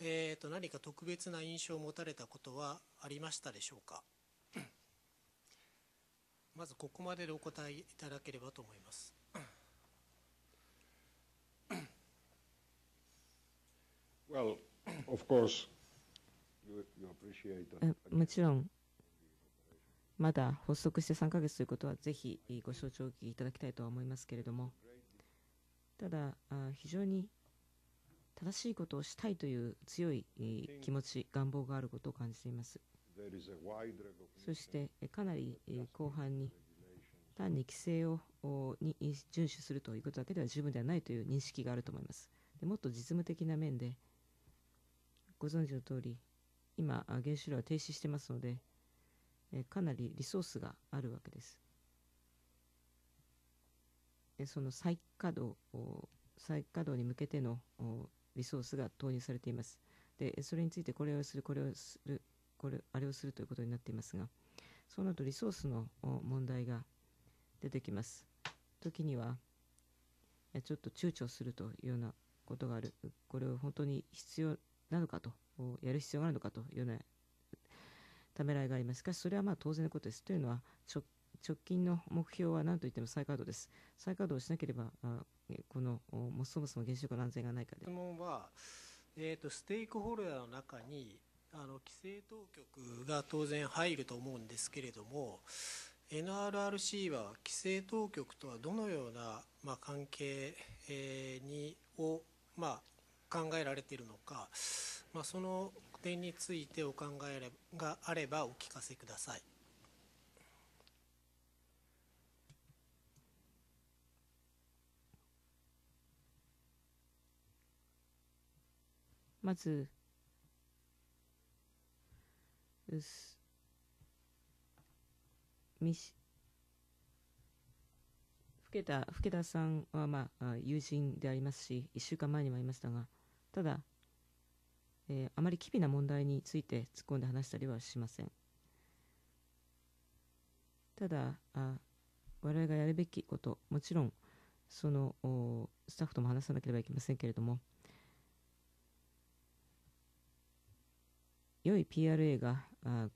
えと、何か特別な印象を持たれたことはありましたでしょうか。まずここまででお答えいただければと思います。もちろん、まだ発足して3ヶ月ということは、ぜひご承知をいただきたいとは思いますけれども、ただ、非常に正しいことをしたいという強い気持ち、願望があることを感じています。そしてかなり後半に単に規制をに遵守するということだけでは十分ではないという認識があると思います。でもっと実務的な面でご存知の通り今原子炉は停止してますのでかなりリソースがあるわけです。その再稼働再稼働に向けてのリソースが投入されています。でそれについてこれをするこれをするこれあれをするということになっていますがそうなるとリソースの問題が出てきます時にはちょっと躊躇するというようなことがあるこれを本当に必要なのかとやる必要があるのかというようなためらいがありますしかしそれはまあ当然のことですというのは直近の目標は何といっても再稼働です再稼働しなければこのそもそも原子力の安全がないかで質問は、えーと、とステークホルダーの中にあの規制当局が当然入ると思うんですけれども NRRC は規制当局とはどのような、まあ、関係、えー、にを、まあ、考えられているのか、まあ、その点についてお考えがあればお聞かせください。まずうすみした田けたさんは、まあ、友人でありますし1週間前にもありましたがただ、えー、あまり機微な問題について突っ込んで話したりはしませんただあ我々がやるべきこともちろんそのスタッフとも話さなければいけませんけれども良い PRA が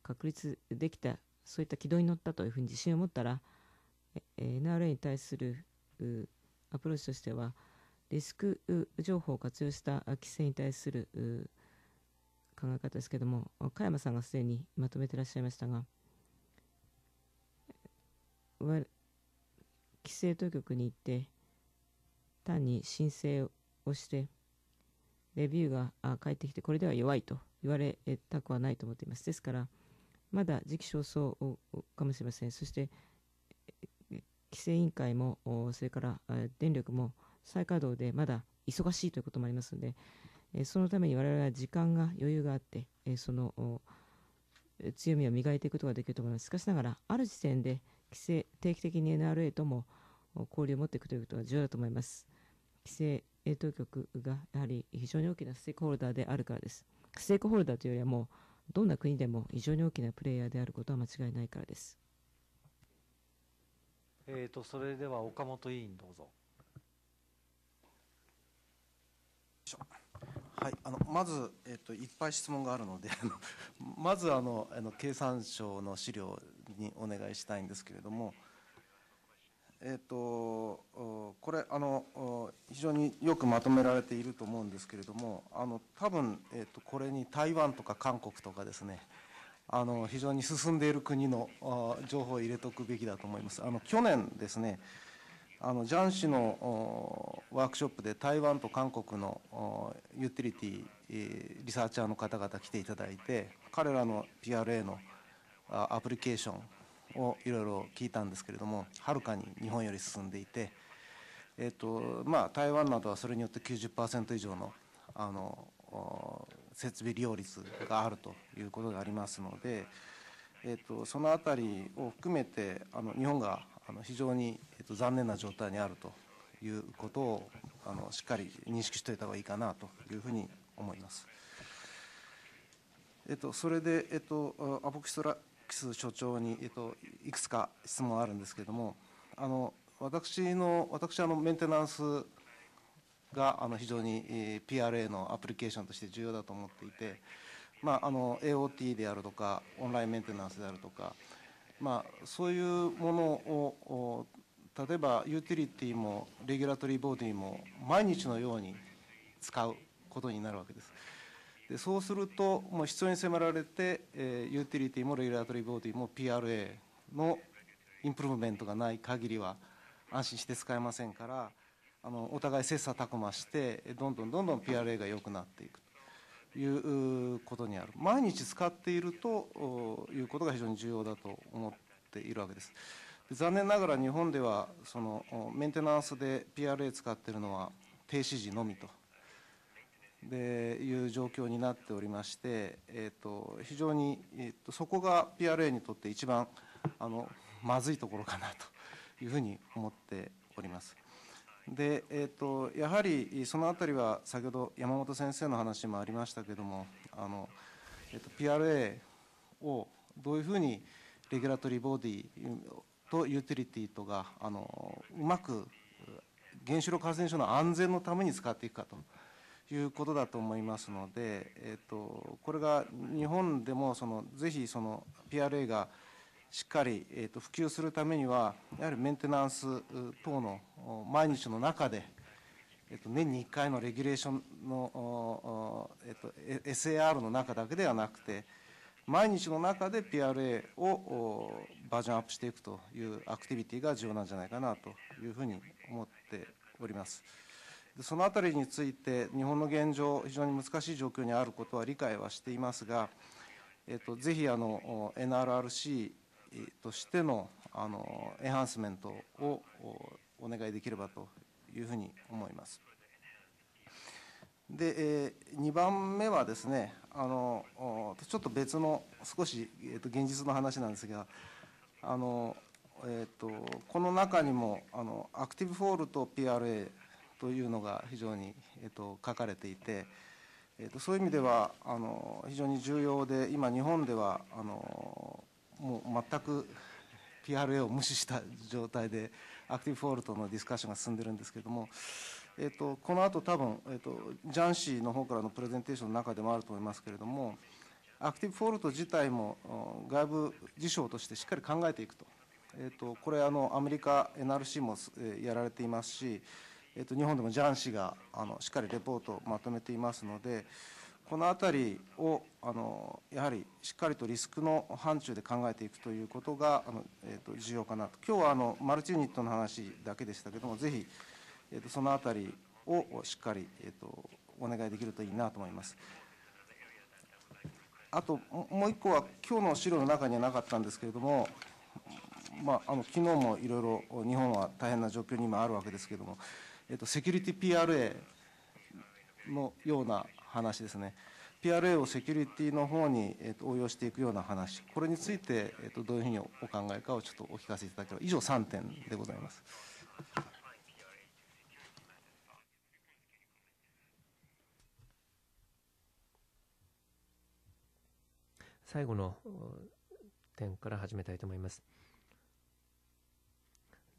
確立できたそういった軌道に乗ったというふうに自信を持ったら NRA に対するアプローチとしてはリスク情報を活用した規制に対する考え方ですけれども加山さんがすでにまとめていらっしゃいましたが規制当局に行って単に申請をしてレビューが返ってきてこれでは弱いと言われたくはないと思っています。ですから、まだ時期尚早かもしれません。そして、規制委員会も、それから電力も再稼働でまだ忙しいということもありますので、そのために我々は時間が余裕があって、その強みを磨いていくことができると思います。しかしながら、ある時点で規制定期的に NRA とも交流を持っていくということが重要だと思います。規制当局がやはり非常に大きなステークホルダーであるからです。ステークホルダーというよりはもうどんな国でも非常に大きなプレイヤーであることは間違いないからです。えーと、とそれでは岡本委員どうぞ。はい、あのまず、えっと、いっぱい質問があるのでまずあのあの経産省の資料にお願いしたいんですけれども。えーと、これあの、非常によくまとめられていると思うんですけれども、あの多分、えーと、これに台湾とか韓国とかですね、あの非常に進んでいる国の情報を入れておくべきだと思います。あの去年ですねあのジャン氏のワークショップで台湾と韓国のユーティリティ、ー、リサーチャーの方々来ていただいて彼らの PRA のアプリケーションをいろいろ聞いたんですけれどもはるかに日本より進んでいて、えーとまあ、台湾などはそれによって90%以上のあの設備利用率があるということがありますので、えーと、その辺りを含めてあの日本があの非常に、えーと、残念な状態にあるということをあのしっかり認識しておいた方がいいかなというふうに思います。えっと、それで、えっと、アポキストラ木所長に、えっと、いくつか質問あるんですけれども、あの私の私あのメンテナンスがあの非常に、え PRA のアプリケーションとして重要だと思っていて、まあ、あの AOT であるとか、オンラインメンテナンスであるとか、まあ、そういうものを例えばユーティリティもレギュラトリーボディも毎日のように使うことになるわけです。でそうするともう必要に迫られて、えー、ユーティリティもレギュラートリーボディも PRA のインプルーブメントがない限りは安心して使えませんからあのお互い切磋琢磨してどんどんどんどん PRA が良くなっていくということにある毎日使っているということが非常に重要だと思っているわけです残念ながら日本ではそのメンテナンスで PRA 使っているのは停止時のみと。でいう状況になっておりまして、えーと、非常に、えーと、そこが PRA にとって一番あのまずいところかなというふうに思っております。でえーと、やはりそのあたりは先ほど山本先生の話もありましたけれどもあの、えー、と PRA をどういうふうにレギュラトリーボディとユーティリティとがあのうまく原子力発電所の安全のために使っていくかと。いうことだと思いますので、えっと、これが日本でもそのぜひその PRA がしっかり、えっと、普及するためには、やはりメンテナンス等の毎日の中で、えっと、年に1回のレギュレーションの、えっと SAR の中だけではなくて、毎日の中で PRA をバージョンアップしていくというアクティビティが重要なんじゃないかなというふうに思っております。そのあたりについて、日本の現状、非常に難しい状況にあることは理解はしていますが、えっと、ぜひあの NRRC としてのあのエハンスメントをお願いできればというふうに思います。で、えー、2番目はですねあのちょっと別の少し、えー、と現実の話なんですがあの、えーとこの中にもあのアクティブフォールと PRA というのが非常に、えー、と書かれていて、えー、とそういう意味ではあの非常に重要で今日本ではあのもう全く PRA を無視した状態でアクティブフォールトのディスカッションが進んでるんですけども、えーと、とこの後多分、えーと、ジャンシーの方からのプレゼンテーションの中でもあると思いますけれどもアクティブフォールト自体も外部事象としてしっかり考えていくと,、えーと、とこれあのアメリカ NRC も、えー、やられていますしえーと、日本でもジャン氏があのしっかりレポートをまとめていますので、このあたりをあのやはりしっかりとリスクの範疇で考えていくということがあの、えーと、重要かなと、今日はあのマルチユニットの話だけでしたけれども、ぜひ、えーと、とそのあたりをしっかり、えー、とお願いできるといいなと思います。あともう一個は、今日の資料の中にはなかったんですけれども、まあ、あの昨日もいろいろ日本は大変な状況に今あるわけですけれども、えっと、セキュリティ PRA のような話ですね。PRA をセキュリティの方に、えっと応用していくような話、これについて、えっとどういうふうにお考えかをちょっとお聞かせいただければ、以上3点でございます。最後の点から始めたいと思います。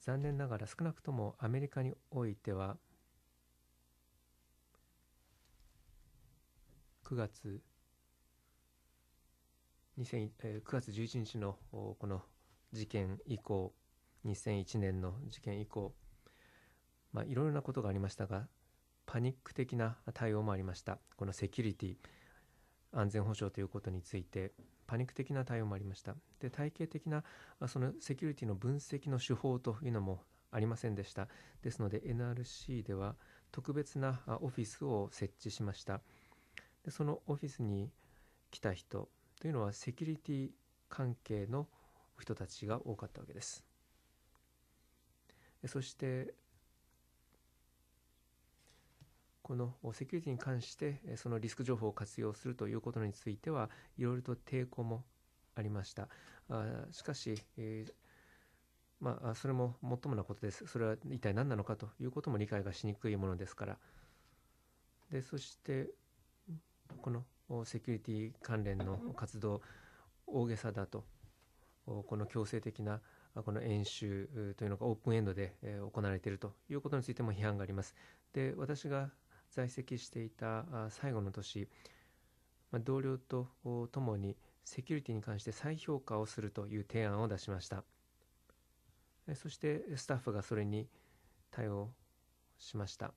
残念ながら少なくともアメリカにおいては9月2000え9月11日のこの事件以降2001年の事件以降、まあ、いろいろなことがありましたがパニック的な対応もありましたこのセキュリティ安全保障ということについてパニック的な対応もありましたで体系的なそのセキュリティの分析の手法というのもありませんでしたですので NRC では特別なオフィスを設置しましたでそのオフィスに来た人というのはセキュリティ関係の人たちが多かったわけですそしてこのセキュリティに関してそのリスク情報を活用するということについてはいろいろと抵抗もありましたあしかし、えー、まあ、それももっともなことですそれは一体何なのかということも理解がしにくいものですからでそしてこのセキュリティ関連の活動大げさだとこの強制的なこの演習というのがオープンエンドで行われているということについても批判があります。で私が在籍していた最後の年、ま同僚と共にセキュリティに関して再評価をするという提案を出しましたそしてスタッフがそれに対応しました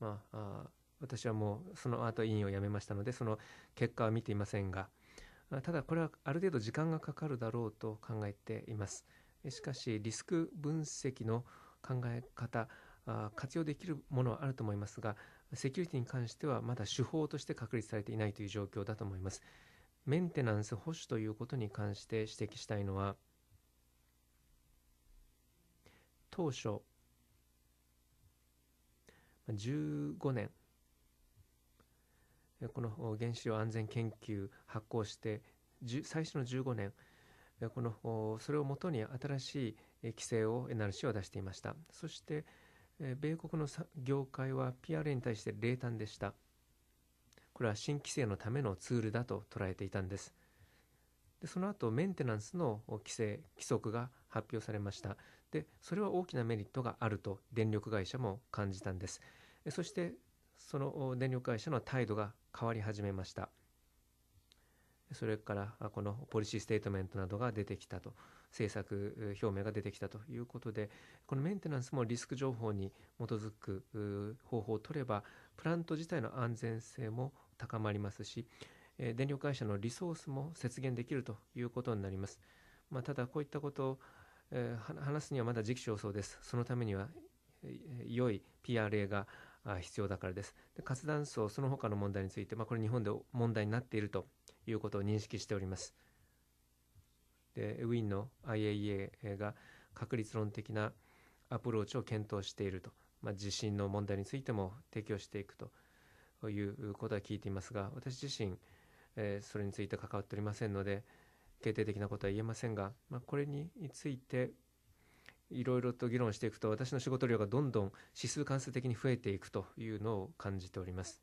まあ私はもうその後委員を辞めましたのでその結果は見ていませんがただこれはある程度時間がかかるだろうと考えていますしかしリスク分析の考え方活用できるものはあると思いますがセキュリティに関してはまだ手法として確立されていないという状況だと思いますメンテナンス保守ということに関して指摘したいのは当初15年この原子量安全研究発行して最初の15年このそれをもとに新しい規制を NRC は出していましたそして米国の業界は PR に対して冷淡でしたこれは新規制のためのツールだと捉えていたんですでその後メンテナンスの規制規則が発表されましたでそれは大きなメリットがあると電力会社も感じたんですそしてその電力会社の態度が変わり始めましたそれからこのポリシーステートメントなどが出てきたと政策表明が出てきたということでこのメンテナンスもリスク情報に基づく方法を取ればプラント自体の安全性も高まりますし電力会社のリソースも節減できるということになります、まあ、ただこういったことを話すにはまだ時期尚早ですそのためには良い PRA が必要だからですで活断層その他の問題について、まあ、これ日本で問題になっているということを認識しておりますでウィーンの IAEA が確率論的なアプローチを検討していると、まあ、地震の問題についても提供していくということは聞いていますが私自身、えー、それについて関わっておりませんので決定的なことは言えませんが、まあ、これについていろいろと議論していくと私の仕事量がどんどん指数関数的に増えていくというのを感じております。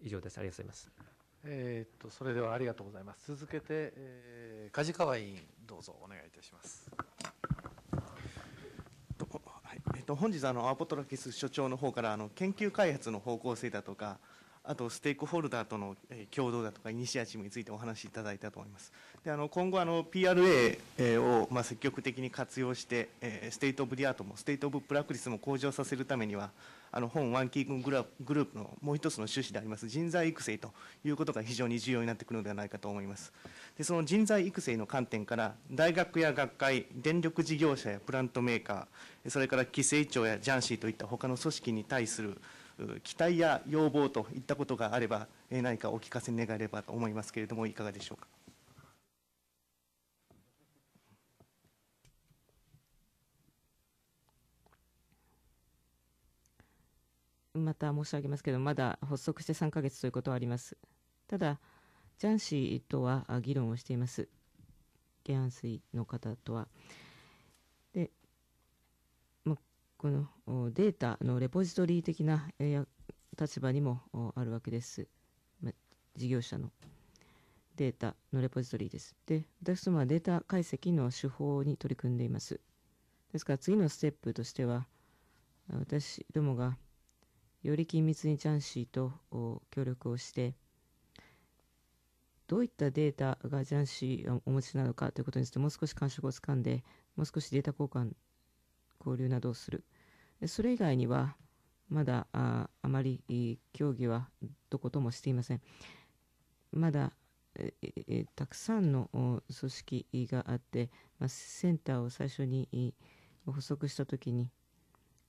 以上です。ありがとうございます。えー、っとそれではありがとうございます続けて、えー、梶川委員どうぞお願いいたします。はい、えっと、本日あのアポトラキス所長の方からあの研究開発の方向性だとかあとステークホルダーとの共同だとかイニシアチブについてお話しいただいたと思います。であの今後あの PRA をまあ積極的に活用してステート・オブ・ディアートもステート・オブ・プラクティスも向上させるためにはあの本ワンキーググループのもう一つの趣旨であります人材育成ということが非常に重要になってくるのではないかと思います。でその人材育成の観点から大学や学会電力事業者やプラントメーカーそれから規制庁やジャンシーといった他の組織に対する期待や要望といったことがあれば、何かお聞かせ願えればと思いますけれども、いかがでしょうか。また申し上げますけど、まだ発足して3か月ということはあります。ただ、ジャン氏とは議論をしています、原案水の方とは。このデータのレポジトリ的な、え立場にもあるわけです、事業者のデータのレポジトリです。で私どもはデータ解析の手法に取り組んでいます。ですから次のステップとしては私どもがより緊密にチャンシーと協力をしてどういったデータがジャンシーをお持ちなのかということについてもう少し感触をつかんでもう少しデータ交換交流などをするそれ以外にはまだあまり協議はどこともしていません。まだたくさんの組織があって、まあ、センターを最初に補足した時に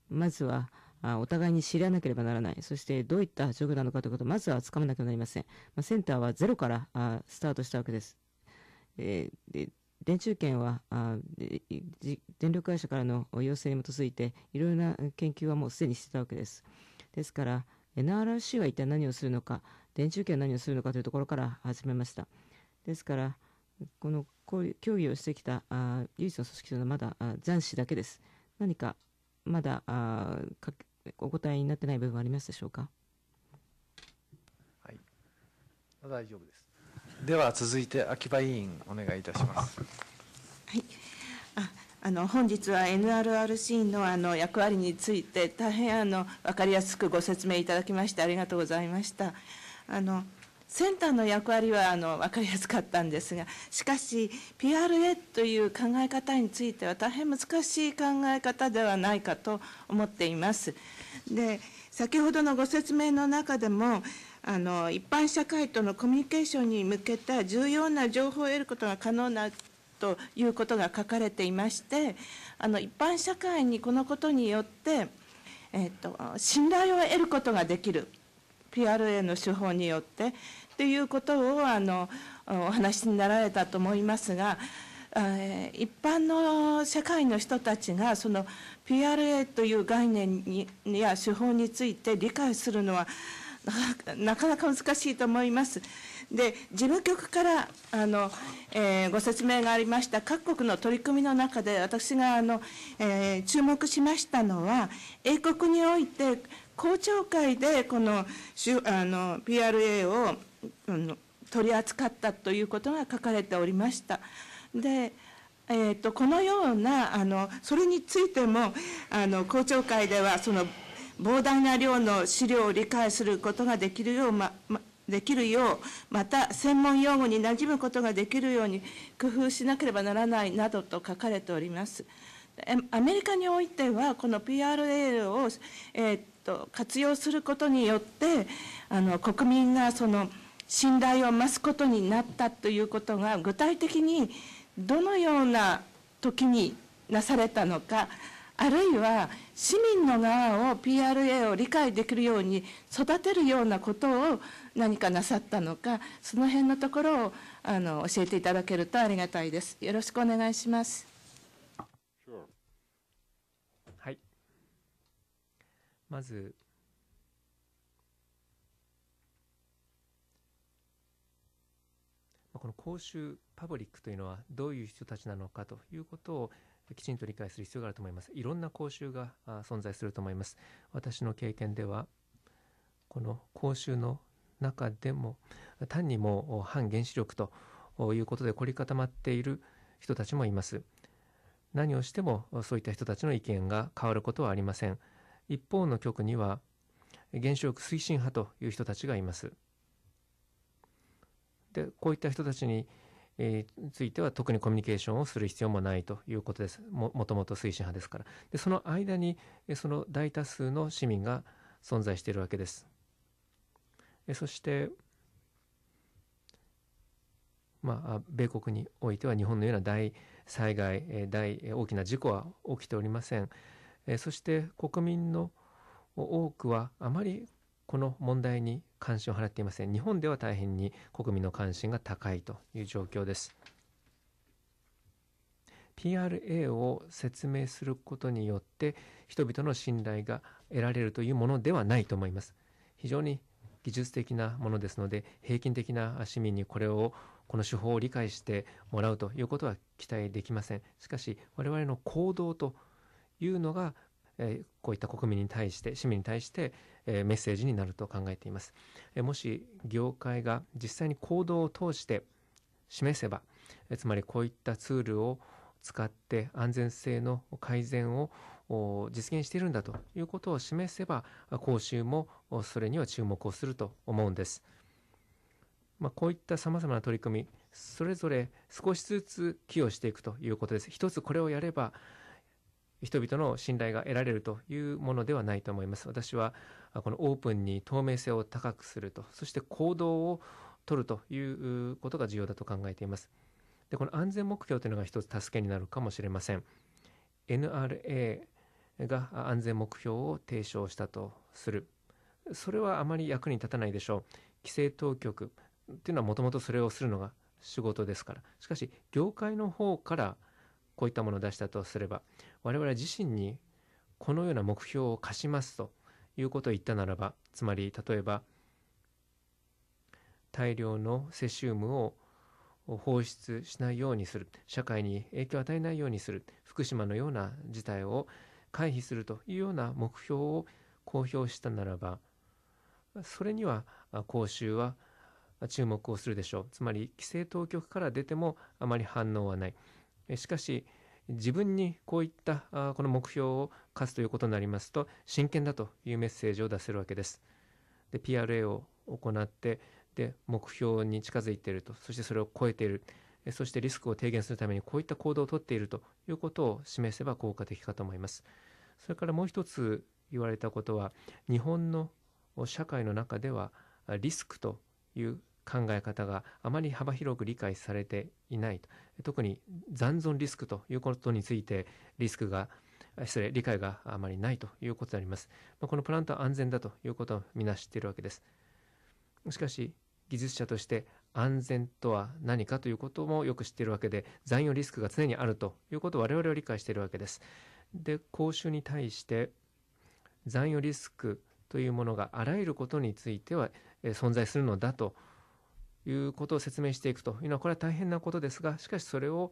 まずはお互いに知らなければならない。そしてどういった状況なのかということをまずはつかまなくなりません。まあ、センターはゼロからスタートしたわけです。えー、電柱権はあ電力会社からの要請に基づいていろいろな研究はもうすでにしてたわけです。ですから NRC は一体何をするのか電柱権は何をするのかというところから始めました。ですからこの協議をしてきたあ唯一の組織というのはまだ残死だけです。何かまだあかお答えになってない部分はありますでしょうか。はい、大丈夫です。では続いて秋葉委員お願いいたします。はい。あ、あの本日は NRRC のあの役割について大変あのわかりやすくご説明いただきましてありがとうございました。あの。センターの役割はあの分かりやすかったんですがしかし PRA という考え方については大変難しい考え方ではないかと思っています。で先ほどのご説明の中でもあの一般社会とのコミュニケーションに向けた重要な情報を得ることが可能なということが書かれていましてあの一般社会にこのことによって、えーと、信頼を得ることができる PRA の手法によってということをあのお話になられたと思いますが一般の社会の人たちがその PRA という概念にや手法について理解するのは (laughs) なかなか難しいと思います。で、事務局からあの、えー、ご説明がありました各国の取り組みの中で私があの、えー、注目しましたのは英国において公聴会でこのあの PRA を、うん、取り扱ったということが書かれておりました。でえーと、とこのようなあのそれについてもあの公聴会ではその膨大な量の資料を理解することができるよう、ま、できるよう、また専門用語に馴染むことができるように工夫しなければならないなどと書かれております。アメリカにおいては、この PRL を、えー、っと活用することによって、あの国民がその信頼を増すことになったということが、具体的にどのような時になされたのか、あるいは市民の側を PRA を理解できるように育てるようなことを何かなさったのかその辺のところをあの教えていただけるとありがたいですよろしくお願いしますはいまずこの公衆パブリックというのはどういう人たちなのかということをきちんと理解する必要があると思います。いろんな講習が存在すると思います。私の経験では、この講習の中でも、単にもう反原子力ということで凝り固まっている人たちもいます。何をしてもそういった人たちの意見が変わることはありません。一方の局には、原子力推進派という人たちがいます。で、こういった人たちにえついては特にコミュニケーションをする必要もないということです。も、もともと推進派ですから。で、その間に、その大多数の市民が存在しているわけです。そして、まあ、米国においては日本のような大災害、大大きな事故は起きておりません。そして国民の多くはあまりこの問題に関心を払っていません。日本では大変に国民の関心が高いという状況です。PRA を説明することによって人々の信頼が得られるというものではないと思います。非常に技術的なものですので平均的な市民にこれをこの手法を理解してもらうということは期待できません。しかし我々の行動というのが、えこういった国民に対して市民に対してえメッセージになると考えています。えもし業界が実際に行動を通して示せば、えつまりこういったツールを使って安全性の改善を実現しているんだということを示せば講習もそれには注目をすると思うんです。まあ、こういったさまざまな取り組みそれぞれ少しずつ寄与していくということです。一つこれをやれば人々の信頼が得られるというものではないと思います。私はこのオープンに透明性を高くすると、そして行動を取るということが重要だと考えています。で、この安全目標というのが一つ助けになるかもしれません。NRA が安全目標を提唱したとする。それはあまり役に立たないでしょう。規制当局というのはもともとそれをするのが仕事ですから。しかし、業界の方からこういったものを出したとすれば、我々自身にこのような目標を課しますということを言ったならばつまり例えば大量のセシウムを放出しないようにする社会に影響を与えないようにする福島のような事態を回避するというような目標を公表したならばそれには公衆は注目をするでしょうつまり規制当局から出てもあまり反応はないしかし自分にこういったあこの目標を課すということになりますと真剣だというメッセージを出せるわけです。で PRA を行ってで目標に近づいているとそしてそれを超えているそしてリスクを低減するためにこういった行動をとっているということを示せば効果的かと思います。それからもう一つ言われたことは日本の社会の中ではリスクという考え方があまり幅広く理解されていないと特に残存リスクということについてリスクが失礼理解があまりないということであります、まあ、このプラントは安全だということをみんな知っているわけですしかし技術者として安全とは何かということもよく知っているわけで残余リスクが常にあるということを我々は理解しているわけですで講習に対して残余リスクというものがあらゆることについては存在するのだということを説明していくというのはこれは大変なことですがしかしそれを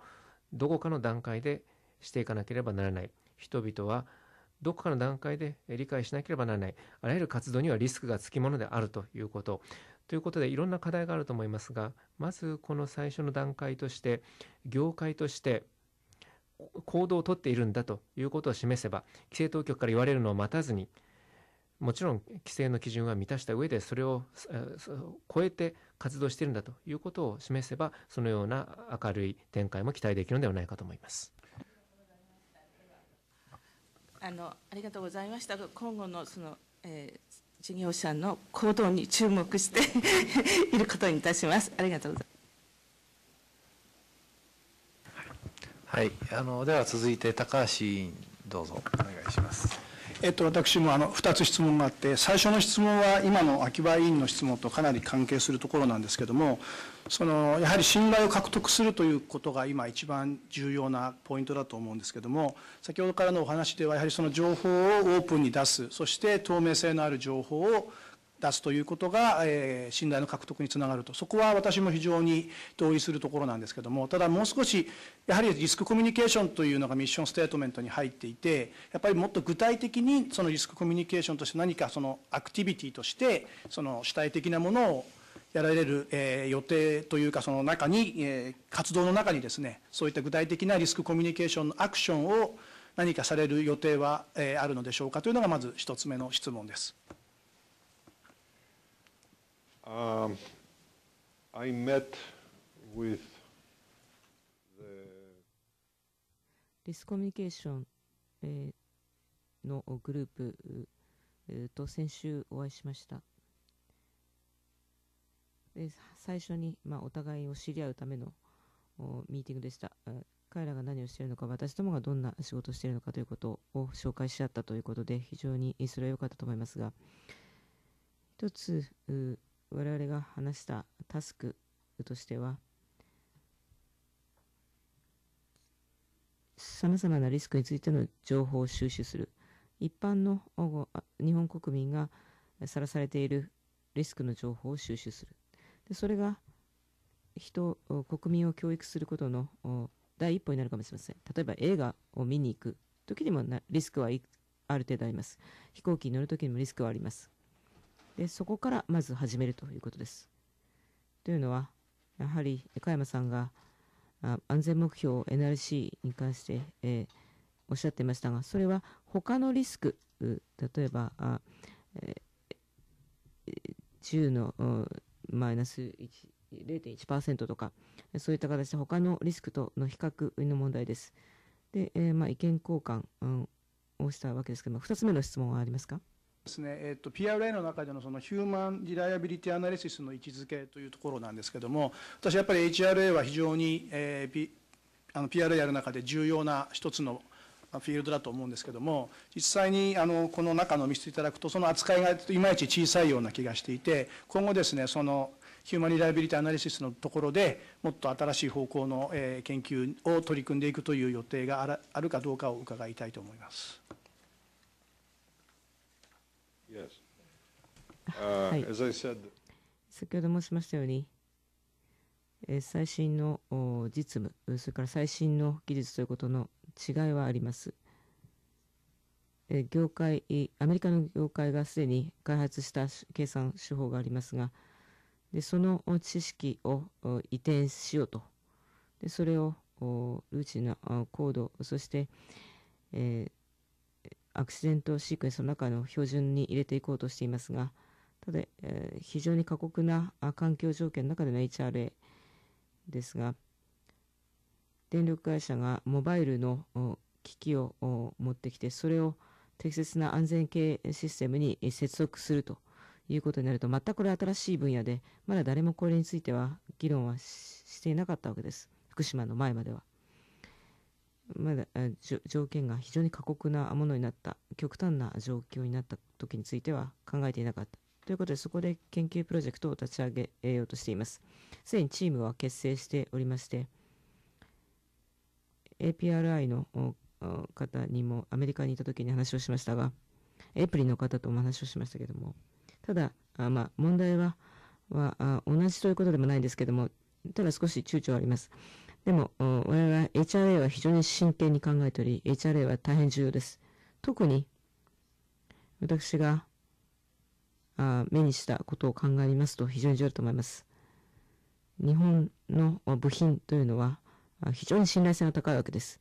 どこかの段階でしていかなければならない人々はどこかの段階で理解しなければならないあらゆる活動にはリスクがつきものであるということということでいろんな課題があると思いますがまずこの最初の段階として業界として行動をとっているんだということを示せば規制当局から言われるのを待たずにもちろん規制の基準は満たした上でそれを超えて活動しているんだということを示せばそのような明るい展開も期待できるのではないかと思います。あのありがとうございました。今後のその、えー、事業者の行動に注目して (laughs) いることにいたします。ありがとうございます。はい、あのでは続いて高橋どうぞお願いします。えっと、私もあの2つ質問があって最初の質問は今の秋葉委員の質問とかなり関係するところなんですけどもそのやはり信頼を獲得するということが今一番重要なポイントだと思うんですけども先ほどからのお話ではやはりその情報をオープンに出すそして透明性のある情報を出すということが、え信頼の獲得につながるとそこは私も非常に同意するところなんですけどもただもう少しやはりリスクコミュニケーションというのがミッションステートメントに入っていてやっぱりもっと具体的にそのリスクコミュニケーションとして何かそのアクティビティとしてその主体的なものをやられる、えー、予定というかその中に、えー、活動の中にですねそういった具体的なリスクコミュニケーションのアクションを何かされる予定は、えー、あるのでしょうかというのがまず1つ目の質問です。Um, I met with the リスコミュニケーション、のグループ、と先週お会いしました。で最初に、まあ、お互いを知り合うためのミーティングでした。彼らが何をしているのか、私どもがどんな仕事をしているのかということを紹介し合ったということで、非常にそれは良かったと思いますが、一つ、我々が話したタスクとしてはさまざまなリスクについての情報を収集する一般の日本国民がさらされているリスクの情報を収集するでそれが人国民を教育することの第一歩になるかもしれません例えば映画を見に行く時にもリスクはある程度あります飛行機に乗る時にもリスクはありますでそこからまず始めるということです。というのはやはり加山さんが安全目標 NRC に関して、えー、おっしゃっていましたがそれは他のリスク例えばあ、えー、10のマイナス0.1%とかそういった形で他のリスクとの比較の問題です。で、えー、まあ、意見交換、をしたわけですけども2つ目の質問はありますかですね、えっと、PRA の中でのそのヒューマンリライアビリティアナリシスの位置づけというところなんですけども、私やっぱり HRA は非常に、えー、P、あの r a やる中で重要な一つのフィールドだと思うんですけども、実際にあのこの中の見せていただくと、その扱いがいまいち小さいような気がしていて、今後ですね、そのヒューマンリライアビリティアナリシスのところでもっと新しい方向の研究を取り組んでいくという予定があるかどうかを伺いたいと思います。(laughs) はい、先ほど申しましたように、え最新の実務、それから最新の技術ということの違いはあります。え業界、アメリカの業界がすでに開発した計算手法がありますが、でその知識を移転しようと。でそれをルーチンなコード、そして、えーアクシデントシークエンスの中の標準に入れていこうとしていますが、ただ、えー、非常に過酷な環境条件の中での HRA ですが、電力会社がモバイルの機器を持ってきて、それを適切な安全系システムに接続するということになると、全くこれ新しい分野で、まだ誰もこれについては議論はしていなかったわけです。福島の前までは。まだ条件が非常に過酷なものになった極端な状況になった時については考えていなかったということでそこで研究プロジェクトを立ち上げようとしていますすでにチームは結成しておりまして APRI の方にもアメリカにいた時に話をしましたがエプリンの方とも話をしましたけどもただあまあ問題ははあ同じということでもないんですけどもただ少し躊躇ありますでも、我々は HRA は非常に真剣に考えており、HRA は大変重要です。特に、私があ目にしたことを考えますと非常に重要だと思います。日本の部品というのは非常に信頼性が高いわけです。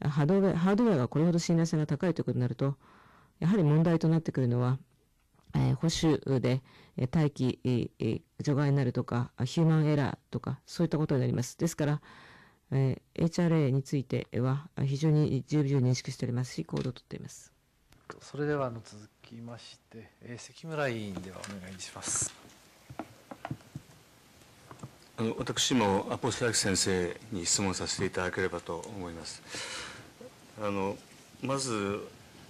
ハードウェアがこれほど信頼性が高いということになると、やはり問題となってくるのは、え保守で、え待機、え除外になるとか、ヒューマンエラーとか、そういったことになります。ですから、え HRA については非常に十分認識しておりますし、行動をとっています。それではあの続きまして、え関村委員ではお願いします。あの私もアポストラキ先生に質問させていただければと思います。あのまず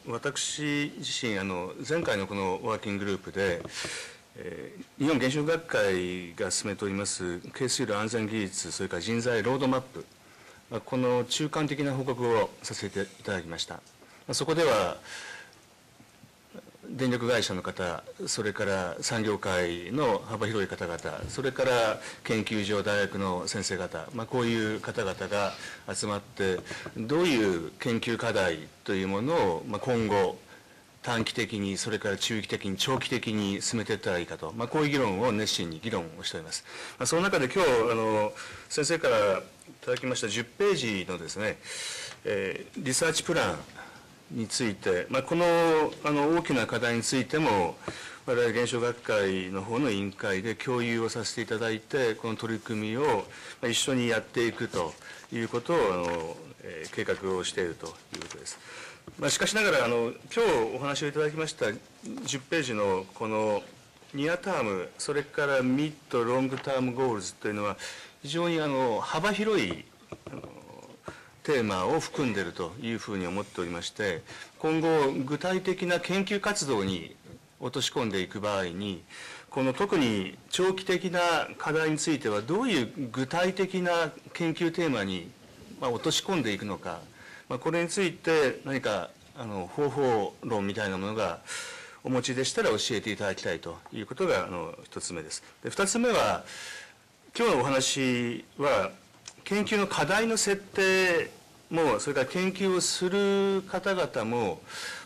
私自身あの前回のこのワーキンググループで、えー、日本原子力学会が進めております軽水炉安全技術それから人材ロードマップ、まあ、この中間的な報告をさせていただきました、まそこでは、電力会社の方、それから産業界の幅広い方々、それから研究所、大学の先生方、まあ、こういう方々が集まって、どういう研究課題というものを、まあ、今後、短期的に、それから中期的に、長期的に進めていったらいいかと、まあ、こういう議論を熱心に議論をしております。まあ、その中で今日あの先生からいただきました10ページのですね、えー、リサーチプランについて、まあ、このあの大きな課題についても、我々現象学会の方の委員会で共有をさせていただいて、この取り組みを一緒にやっていくということを、あのえー、計画をしているということです。まあ、しかしながらあの、今日お話をいただきました10ページのこのニアターム、それからミッド・ロングターム・ゴールズというのは、非常にあの幅広いテーマを含んでいるというふうに思っておりまして今後具体的な研究活動に落とし込んでいく場合にこの特に長期的な課題についてはどういう具体的な研究テーマに落とし込んでいくのか、まこれについて何かあの方法論みたいなものがお持ちでしたら教えていただきたいということがあの1つ目です。で2つ目は今日のお話は研究の課題の設定もそれから研究をする方々もやっ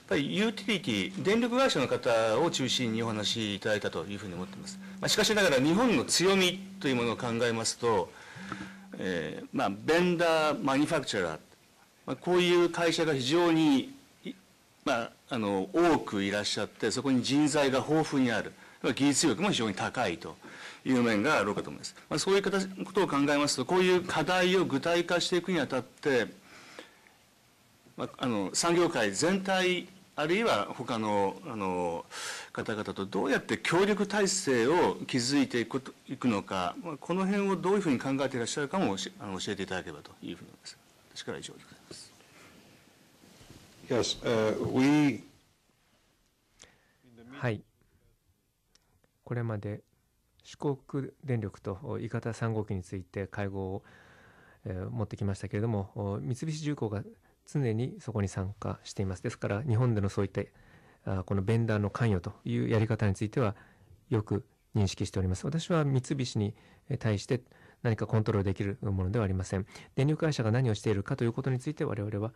ぱりユーティリティ電力会社の方を中心にお話しいただいたというふうに思っています、まあ、しかしながら日本の強みというものを考えますと、えー、まあベンダーマニファクチャラー、まあ、こういう会社が非常にまあ、あの多くいらっしゃってそこに人材が豊富にある技術力も非常に高いという面があろうかと思います。まあ、そういう形ことを考えますと、こういう課題を具体化していくにあたって、まあ、あの産業界全体あるいは他のあの方々とどうやって協力体制を築いていくといくのか、まあ、この辺をどういうふうに考えていらっしゃるかもあの教えていただければというふうに思います。私から以上でございます。Yes,、uh, we... はい。これまで四国電力と伊方3号機について会合を、え持ってきましたけれども三菱重工が常にそこに参加していますですから日本でのそういったこのベンダーの関与というやり方についてはよく認識しております私は三菱に対して何かコントロールできるものではありません電力会社が何をしているかということについて我々は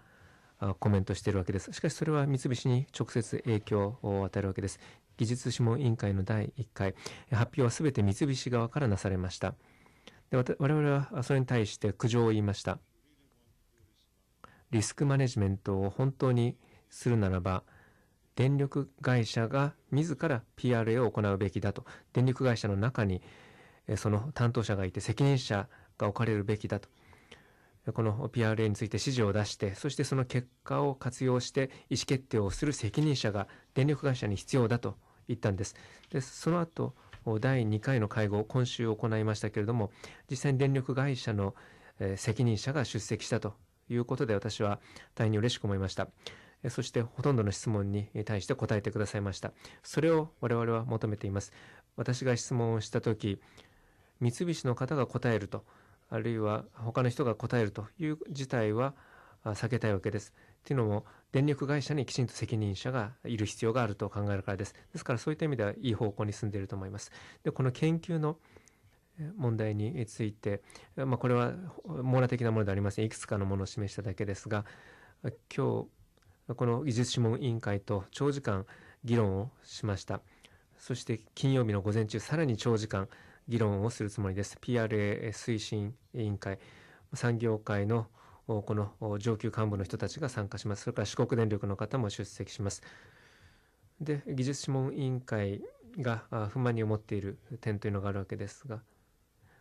コメントしているわけです。しかしそれは三菱に直接影響を与えるわけです。技術諮問委員会の第1回、発表は全て三菱側からなされました。で我々はそれに対して苦情を言いました。リスクマネジメントを本当にするならば、電力会社が自ら PRA を行うべきだと、電力会社の中にその担当者がいて責任者が置かれるべきだとこの PRA について指示を出して、そしてその結果を活用して意思決定をする責任者が電力会社に必要だと言ったんです。で、その後、第2回の会合、今週行いましたけれども、実際に電力会社の責任者が出席したということで、私は大変嬉しく思いました。そしてほとんどの質問に対して答えてくださいました。それを我々は求めています。私が質問をしたとき、三菱の方が答えるとあるいは他の人が答えるという事態は避けたいわけです。というのも電力会社にきちんと責任者がいる必要があると考えるからです。ですからそういった意味ではいい方向に進んでいると思います。でこの研究の問題について、まあ、これは網羅的なものではありませんいくつかのものを示しただけですが今日この技術諮問委員会と長時間議論をしました。そして金曜日の午前中、さらに長時間議論をするつもりです。PRA 推進委員会、産業界のこの上級幹部の人たちが参加します。それから四国電力の方も出席します。で、技術諮問委員会が不満に思っている点というのがあるわけですが、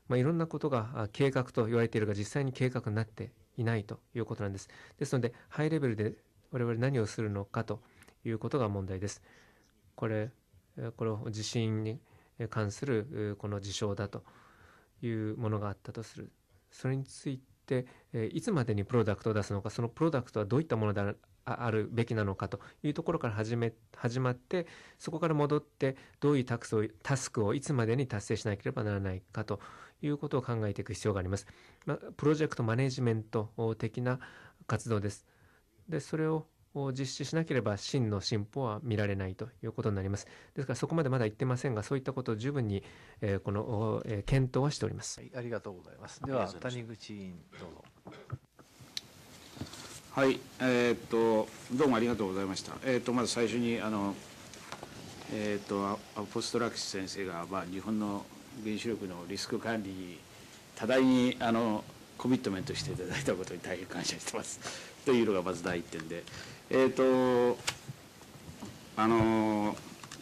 まあ、いろんなことが計画と言われているが、実際に計画になっていないということなんです。ですので、ハイレベルで我々何をするのかということが問題です。これ、これを地震に関するこの事象だというものがあったとするそれについていつまでにプロダクトを出すのかそのプロダクトはどういったものであるべきなのかというところから始め始まってそこから戻ってどういうタクスをタスクをいつまでに達成しなければならないかということを考えていく必要があります。まあ、プロジェクトマネジメント的な活動です。でそれをを実施しなければ真の進歩は見られないということになります。ですからそこまでまだ言ってませんが、そういったことを十分に、えー、この、えー、検討はしております、はい。ありがとうございます。では谷口委員どうぞ。はい、えー、っとどうもありがとうございました。えー、っとまず最初にあのえっとアポストラクス先生がまあ日本の原子力のリスク管理に多大にあのコミットメントしていただいたことに大変感謝してますというのがまず第一点で。えっ、ー、とあの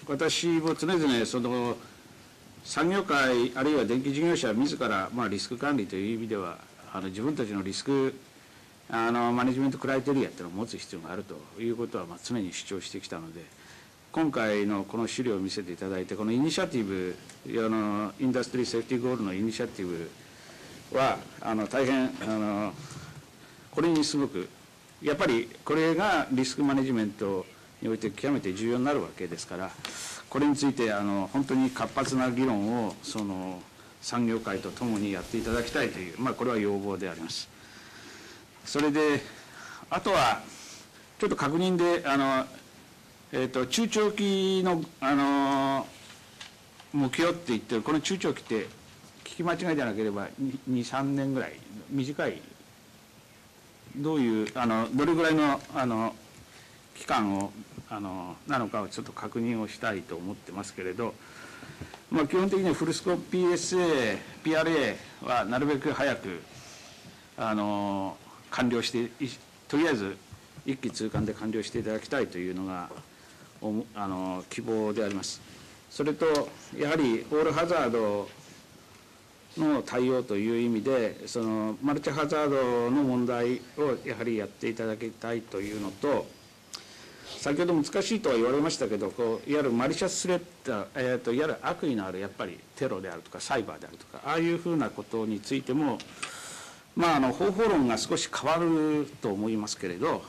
私も常々その産業界あるいは電気事業者自ら、まあ、リスク管理という意味ではあの自分たちのリスクあのマネジメントクライテリアっていうのを持つ必要があるということは、まあ、常に主張してきたので今回のこの資料を見せていただいてこのイニシアティブあのインダストリーセーフティーゴールのイニシアティブはあの大変あのこれにすごくやっぱりこれがリスクマネジメントにおいて極めて重要になるわけですからこれについてあの本当に活発な議論をその産業界とともにやっていただきたいという、まあ、これは要望であります。それであとはちょっと確認であの、えーと、中長期のあの目標って言ってるこの中長期って聞き間違いじゃなければ23年ぐらい短いどういうあのどれぐらいのあの期間をあのなのかをちょっと確認をしたいと思ってますけれど、まあ、基本的にフルスコ PSA、PRA はなるべく早くあの完了してとりあえず一気通貫で完了していただきたいというのがあの希望であります。それとやはりオールハザードの対応という意味でそのマルチハザードの問題をやはりやっていただきたいというのと先ほど難しいとは言われましたけどこういわゆるマリシャスレッダー、えーと、いわゆる悪意のあるやっぱりテロであるとかサイバーであるとかああいうふうなことについても、まあ、あの方法論が少し変わると思いますけれど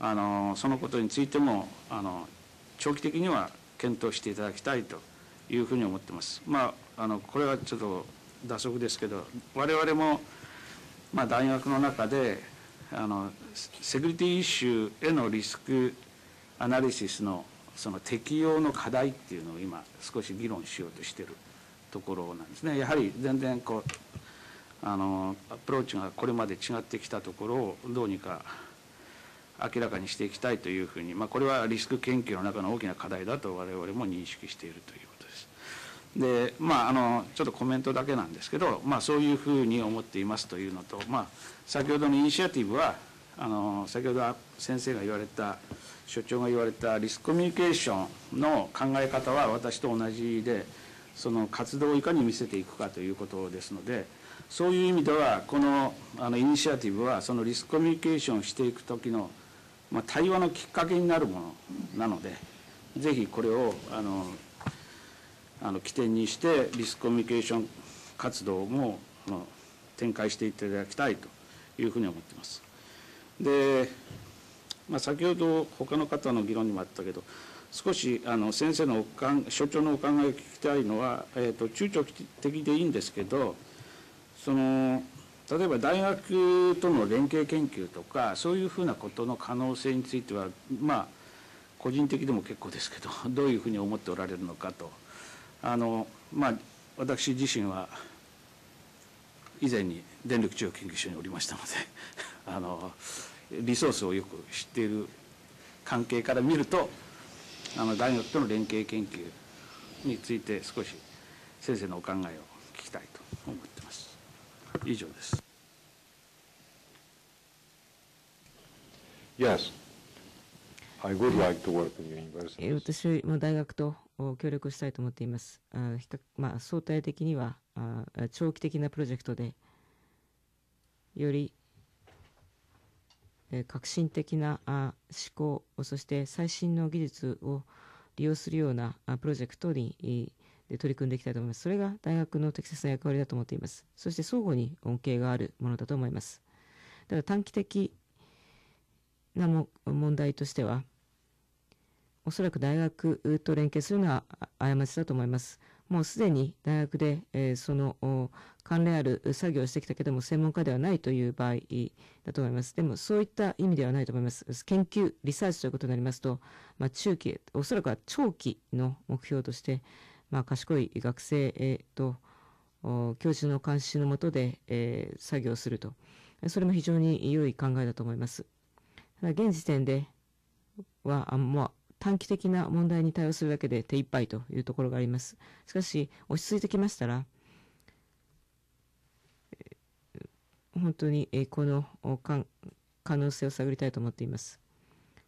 あのそのことについてもあの長期的には検討していただきたいというふうに思っています。まああのこれはちょっと打足ですけど我々も、まあ、大学の中であのセキュリティイッシュへのリスクアナリシスのその適用の課題っていうのを今少し議論しようとしてるところなんですね。やはり全然こうあのアプローチがこれまで違ってきたところをどうにか明らかにしていきたいというふうに、まあ、これはリスク研究の中の大きな課題だと我々も認識しているというでまあ、あのちょっとコメントだけなんですけど、まあ、そういうふうに思っていますというのと、まあ、先ほどのイニシアティブはあの先ほど先生が言われた所長が言われたリスクコミュニケーションの考え方は私と同じでその活動をいかに見せていくかということですのでそういう意味ではこのあのイニシアティブはそのリスクコミュニケーションをしていく時の、まあ、対話のきっかけになるものなのでぜひこれをあのあの起点にしてリスクコミュニケーション活動もあの展開していただきたいというふうに思ってます。で、まあ、先ほど他の方の議論にもあったけど少しあの先生のおかん所長のお考えを聞きたいのは、えーと、と中長期的でいいんですけどその例えば大学との連携研究とかそういうふうなことの可能性についてはまあ個人的でも結構ですけどどういうふうに思っておられるのかとあの、まあ、私自身は以前に電力中央研究所におりましたので (laughs) あのリソースをよく知っている関係から見るとあの大学との連携研究について少し先生のお考えを聞きたいと思ってます。以上です。Yes. I would like to work in u n i v e r s i t i 私も大学と協力したいと思っています。あ比較まあ、相対的にはあ長期的なプロジェクトで、より、えー、革新的なあ思考、そして最新の技術を利用するようなあプロジェクトに、で取り組んでいきたいと思います。それが大学の適切な役割だと思っています。そして相互に恩恵があるものだと思います。ただ短期的なも問題としては、おそらく大学と連携するのは過ちだと思います。もうすでに大学で、えー、その関連ある作業をしてきたけども専門家ではないという場合だと思います。でもそういった意味ではないと思います。研究、リサーチということになりますと、まあ、中期、おそらくは長期の目標として、まあ、賢い学生と教授の監視のもとで、えー、作業すると。それも非常に良い考えだと思います。ただ現時点では、あ短期的な問題に対応するだけで手一杯というところがあります。しかし、落ち着いてきましたら、本当にこの可能性を探りたいと思っています。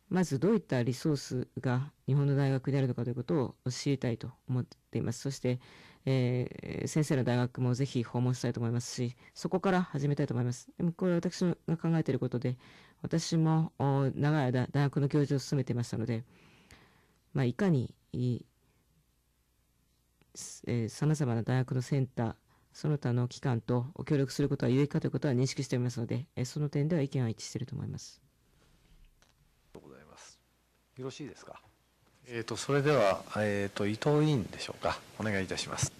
まずどういったリソースが日本の大学であるのかということを知りたいと思っています。そして、えー、先生の大学もぜひ訪問したいと思いますし、そこから始めたいと思います。でもこれは私が考えていることで、私も長い間大学の教授を務めていましたので、まあ、いかに、えまざまな大学のセンター、その他の機関と協力することは有益かということは認識しておりますので、えー、その点では意見は一致していると思います。ございます。よろしいですか。えっ、ー、と、それでは、えっ、ー、と、伊藤委員でしょうか。お願いいたします。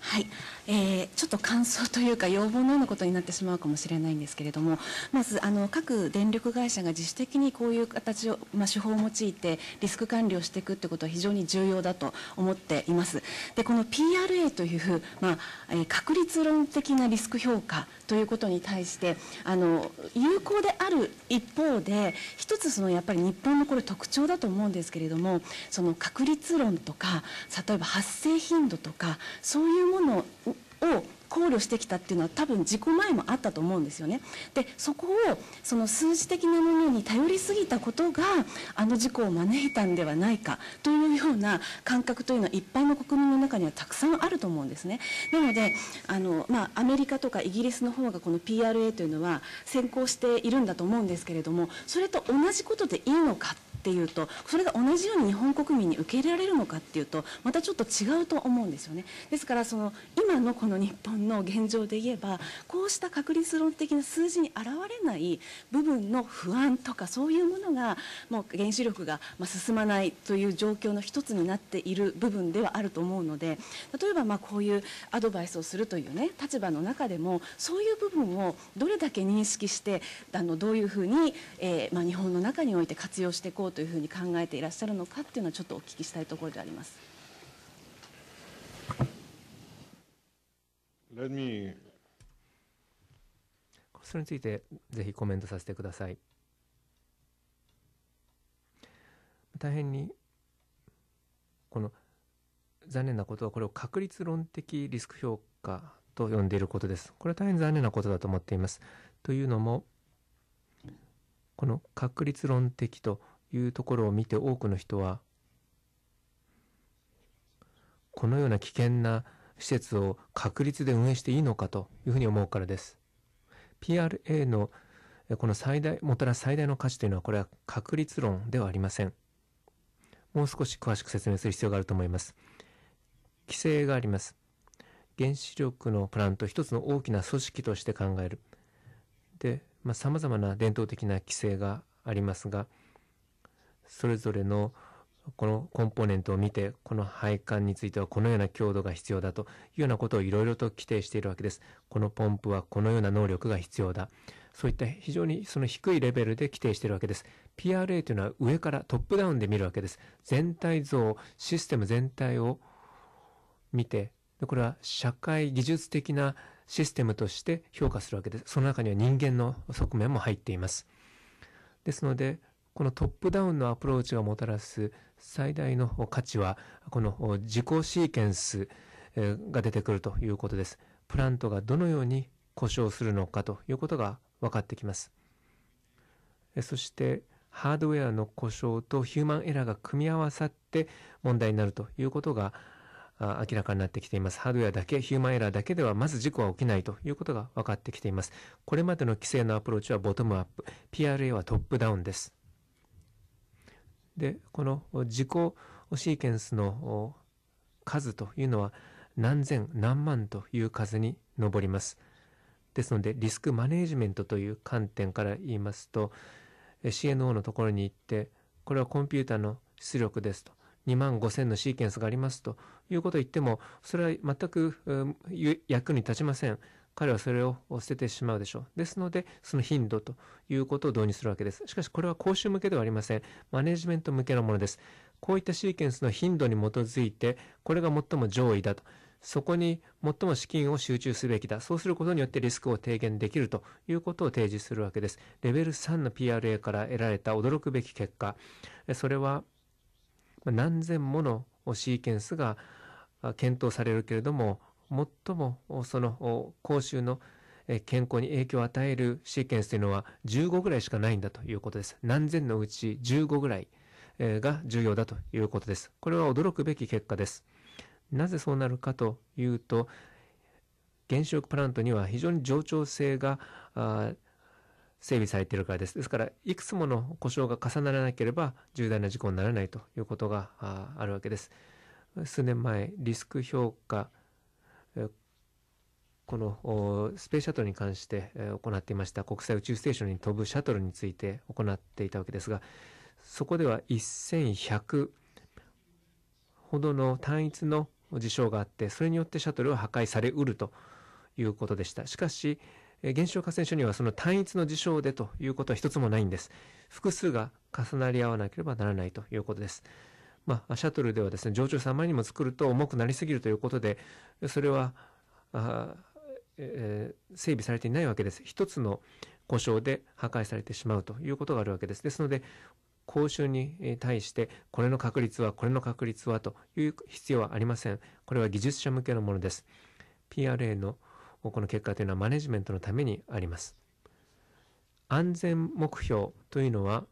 はい、えー、ちょっと感想というか要望のようなことになってしまうかもしれないんですけれどもまずあの各電力会社が自主的にこういう形を、まあ、手法を用いてリスク管理をしていくということは非常に重要だと思っていますでこの PRA という、まあえー、確率論的なリスク評価ということに対してあの有効である一方で一つそのやっぱり日本のこれ特徴だと思うんですけれどもその確率論とか例えば発生頻度とかそういうものを考慮してきたっていうのは多分事故前もあったと思うんですよね。でそこをその数字的なものに頼りすぎたことがあの事故を招いたんではないかというような感覚というのは一般の国民の中にはたくさんあると思うんですね。なのであの、まあ、アメリカとかイギリスの方がこの PRA というのは先行しているんだと思うんですけれどもそれと同じことでいいのかっていうとそれが同じように日本国民に受け入れられるのかっていうとまたちょっと違うと思うんですよねですからその今のこの日本の現状で言えばこうした確率論的な数字に現れない部分の不安とかそういうものがもう原子力が進まないという状況の一つになっている部分ではあると思うので例えばまあこういうアドバイスをするというね立場の中でもそういう部分をどれだけ認識してあのどういうふうに、えー、まあ、日本の中において活用していこうというふうに考えていらっしゃるのかっていうのはちょっとお聞きしたいところであります。それについてぜひコメントさせてください。大変にこの残念なことはこれを確率論的リスク評価と呼んでいることです。これは大変残念なことだと思っています。というのもこの確率論的というところを見て多くの人は、このような危険な施設を確率で運営していいのかというふうに思うからです。PRA のこの最大、もたらす最大の価値というのはこれは確率論ではありません。もう少し詳しく説明する必要があると思います。規制があります。原子力のプラント一つの大きな組織として考える。で、まあ、様々な伝統的な規制がありますが、それぞれのこのコンポーネントを見て、この配管についてはこのような強度が必要だというようなことをいろいろと規定しているわけです。このポンプはこのような能力が必要だ。そういった非常にその低いレベルで規定しているわけです。PRA というのは上からトップダウンで見るわけです。全体像、システム全体を見て、これは社会技術的なシステムとして評価するわけです。その中には人間の側面も入っています。ですので、このトップダウンのアプローチがもたらす最大の価値は、この自己シーケンスが出てくるということです。プラントがどのように故障するのかということが分かってきます。そして、ハードウェアの故障とヒューマンエラーが組み合わさって問題になるということが明らかになってきています。ハードウェアだけ、ヒューマンエラーだけではまず事故は起きないということが分かってきています。これまでの規制のアプローチはボトムアップ、PRA はトップダウンです。で、この自己シーケンスの数というのは何千何万という数に上ります。ですので、リスクマネージメントという観点から言いますと、CNO のところに行って、これはコンピューターの出力ですと。2万5000のシーケンスがありますということを言っても、それは全く役に立ちません。彼はそれを捨ててしまうでしょう。ですので、その頻度ということを導入するわけです。しかし、これは講習向けではありません。マネジメント向けのものです。こういったシーケンスの頻度に基づいて、これが最も上位だと。そこに最も資金を集中すべきだ。そうすることによってリスクを低減できるということを提示するわけです。レベル3の PRA から得られた驚くべき結果。それは何千ものシーケンスが検討されるけれども、最もその公衆の健康に影響を与えるシーケンスというのは15ぐらいしかないんだということです。何千のうち15ぐらいが重要だということです。これは驚くべき結果です。なぜそうなるかというと、原子力プラントには非常に冗長性が整備されているからです。ですから、いくつもの故障が重ならなければ重大な事故にならないということがあるわけです。数年前、リスク評価このスペースシャトルに関して行っていました国際宇宙ステーションに飛ぶシャトルについて行っていたわけですが、そこでは1100ほどの単一の事象があって、それによってシャトルは破壊されうるということでした。しかし、原子力発電所にはその単一の事象でということは一つもないんです。複数が重なり合わなければならないということです。まあ、シャトルではですね、上駐3にも作ると重くなりすぎるということで、それは、えー、整備されていないわけです。一つの故障で破壊されてしまうということがあるわけです。ですので、公衆に対して、これの確率は、これの確率はという必要はありません。これは技術者向けのものです。PRA のこの結果というのはマネジメントのためにあります。安全目標というのは、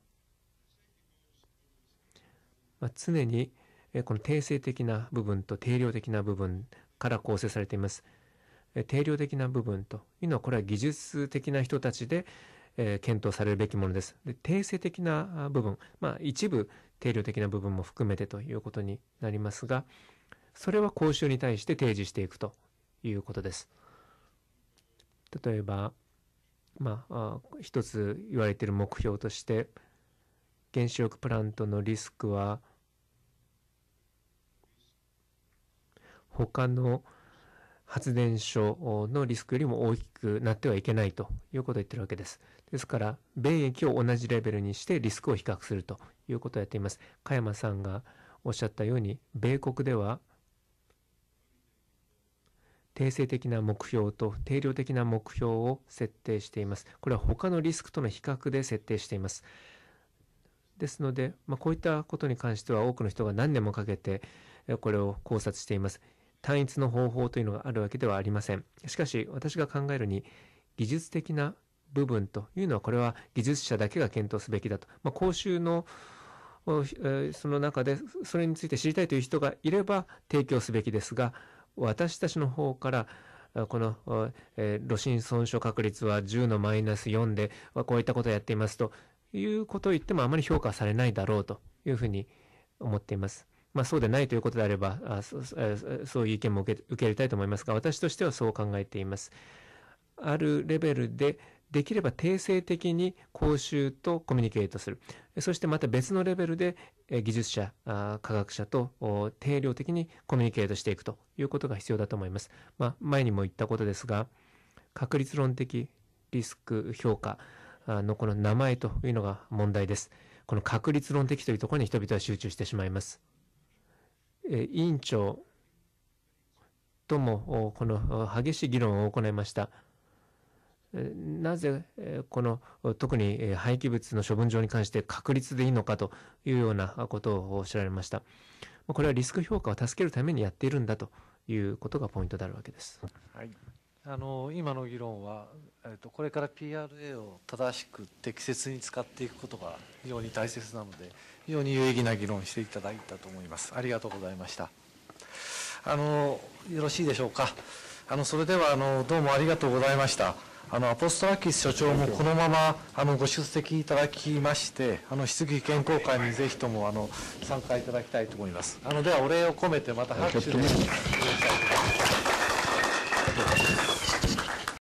まあ、常にこの定性的な部分と定量的な部分から構成されています。定量的な部分というのはこれは技術的な人たちでえ検討されるべきものです。で定性的な部分、まあ一部定量的な部分も含めてということになりますが、それは公衆に対して提示していくということです。例えば、まあ、あ一つ言われている目標として、原子力プラントのリスクは他の発電所のリスクよりも大きくなってはいけないということを言ってるわけです。ですから、便益を同じレベルにしてリスクを比較するということをやっています。加山さんがおっしゃったように、米国では、定性的な目標と定量的な目標を設定しています。これは他のリスクとの比較で設定しています。ですので、まあ、こういったことに関しては多くの人が何年もかけてこれを考察しています。単一の方法というのがあるわけではありません。しかし、私が考えるに、技術的な部分というのは、これは技術者だけが検討すべきだと。まあ、講習の、その中で、それについて知りたいという人がいれば提供すべきですが、私たちの方から、この、え露心損傷確率は10のマイナス4で、こういったことをやっていますということを言ってもあまり評価されないだろうというふうに思っています。まあ、そうでないということであれば、あそそういう意見も受け受け入れたいと思いますが、私としてはそう考えています。あるレベルで、できれば定性的に講習とコミュニケートする。そしてまた別のレベルで技術者、科学者と定量的にコミュニケートしていくということが必要だと思います。まあ、前にも言ったことですが、確率論的リスク評価のこの名前というのが問題です。この確率論的というところに人々は集中してしまいます。委員長ともこの激しい議論を行いました。なぜこの特に廃棄物の処分場に関して確率でいいのかというようなことをおっしゃられました。これはリスク評価を助けるためにやっているんだということがポイントであるわけです。はい、あの今の議論は、えっとこれから PRA を正しく適切に使っていくことが非常に大切なので非常に有意義な議論していただいたと思います。ありがとうございました。あの、よろしいでしょうか。あの、それでは、あの、どうもありがとうございました。あの、アポストラキス所長もこのまま、あの、ご出席いただきまして、あの、質疑健康会にぜひとも、あの、参加いただきたいと思います。あの、では、お礼を込めて、また拍手で。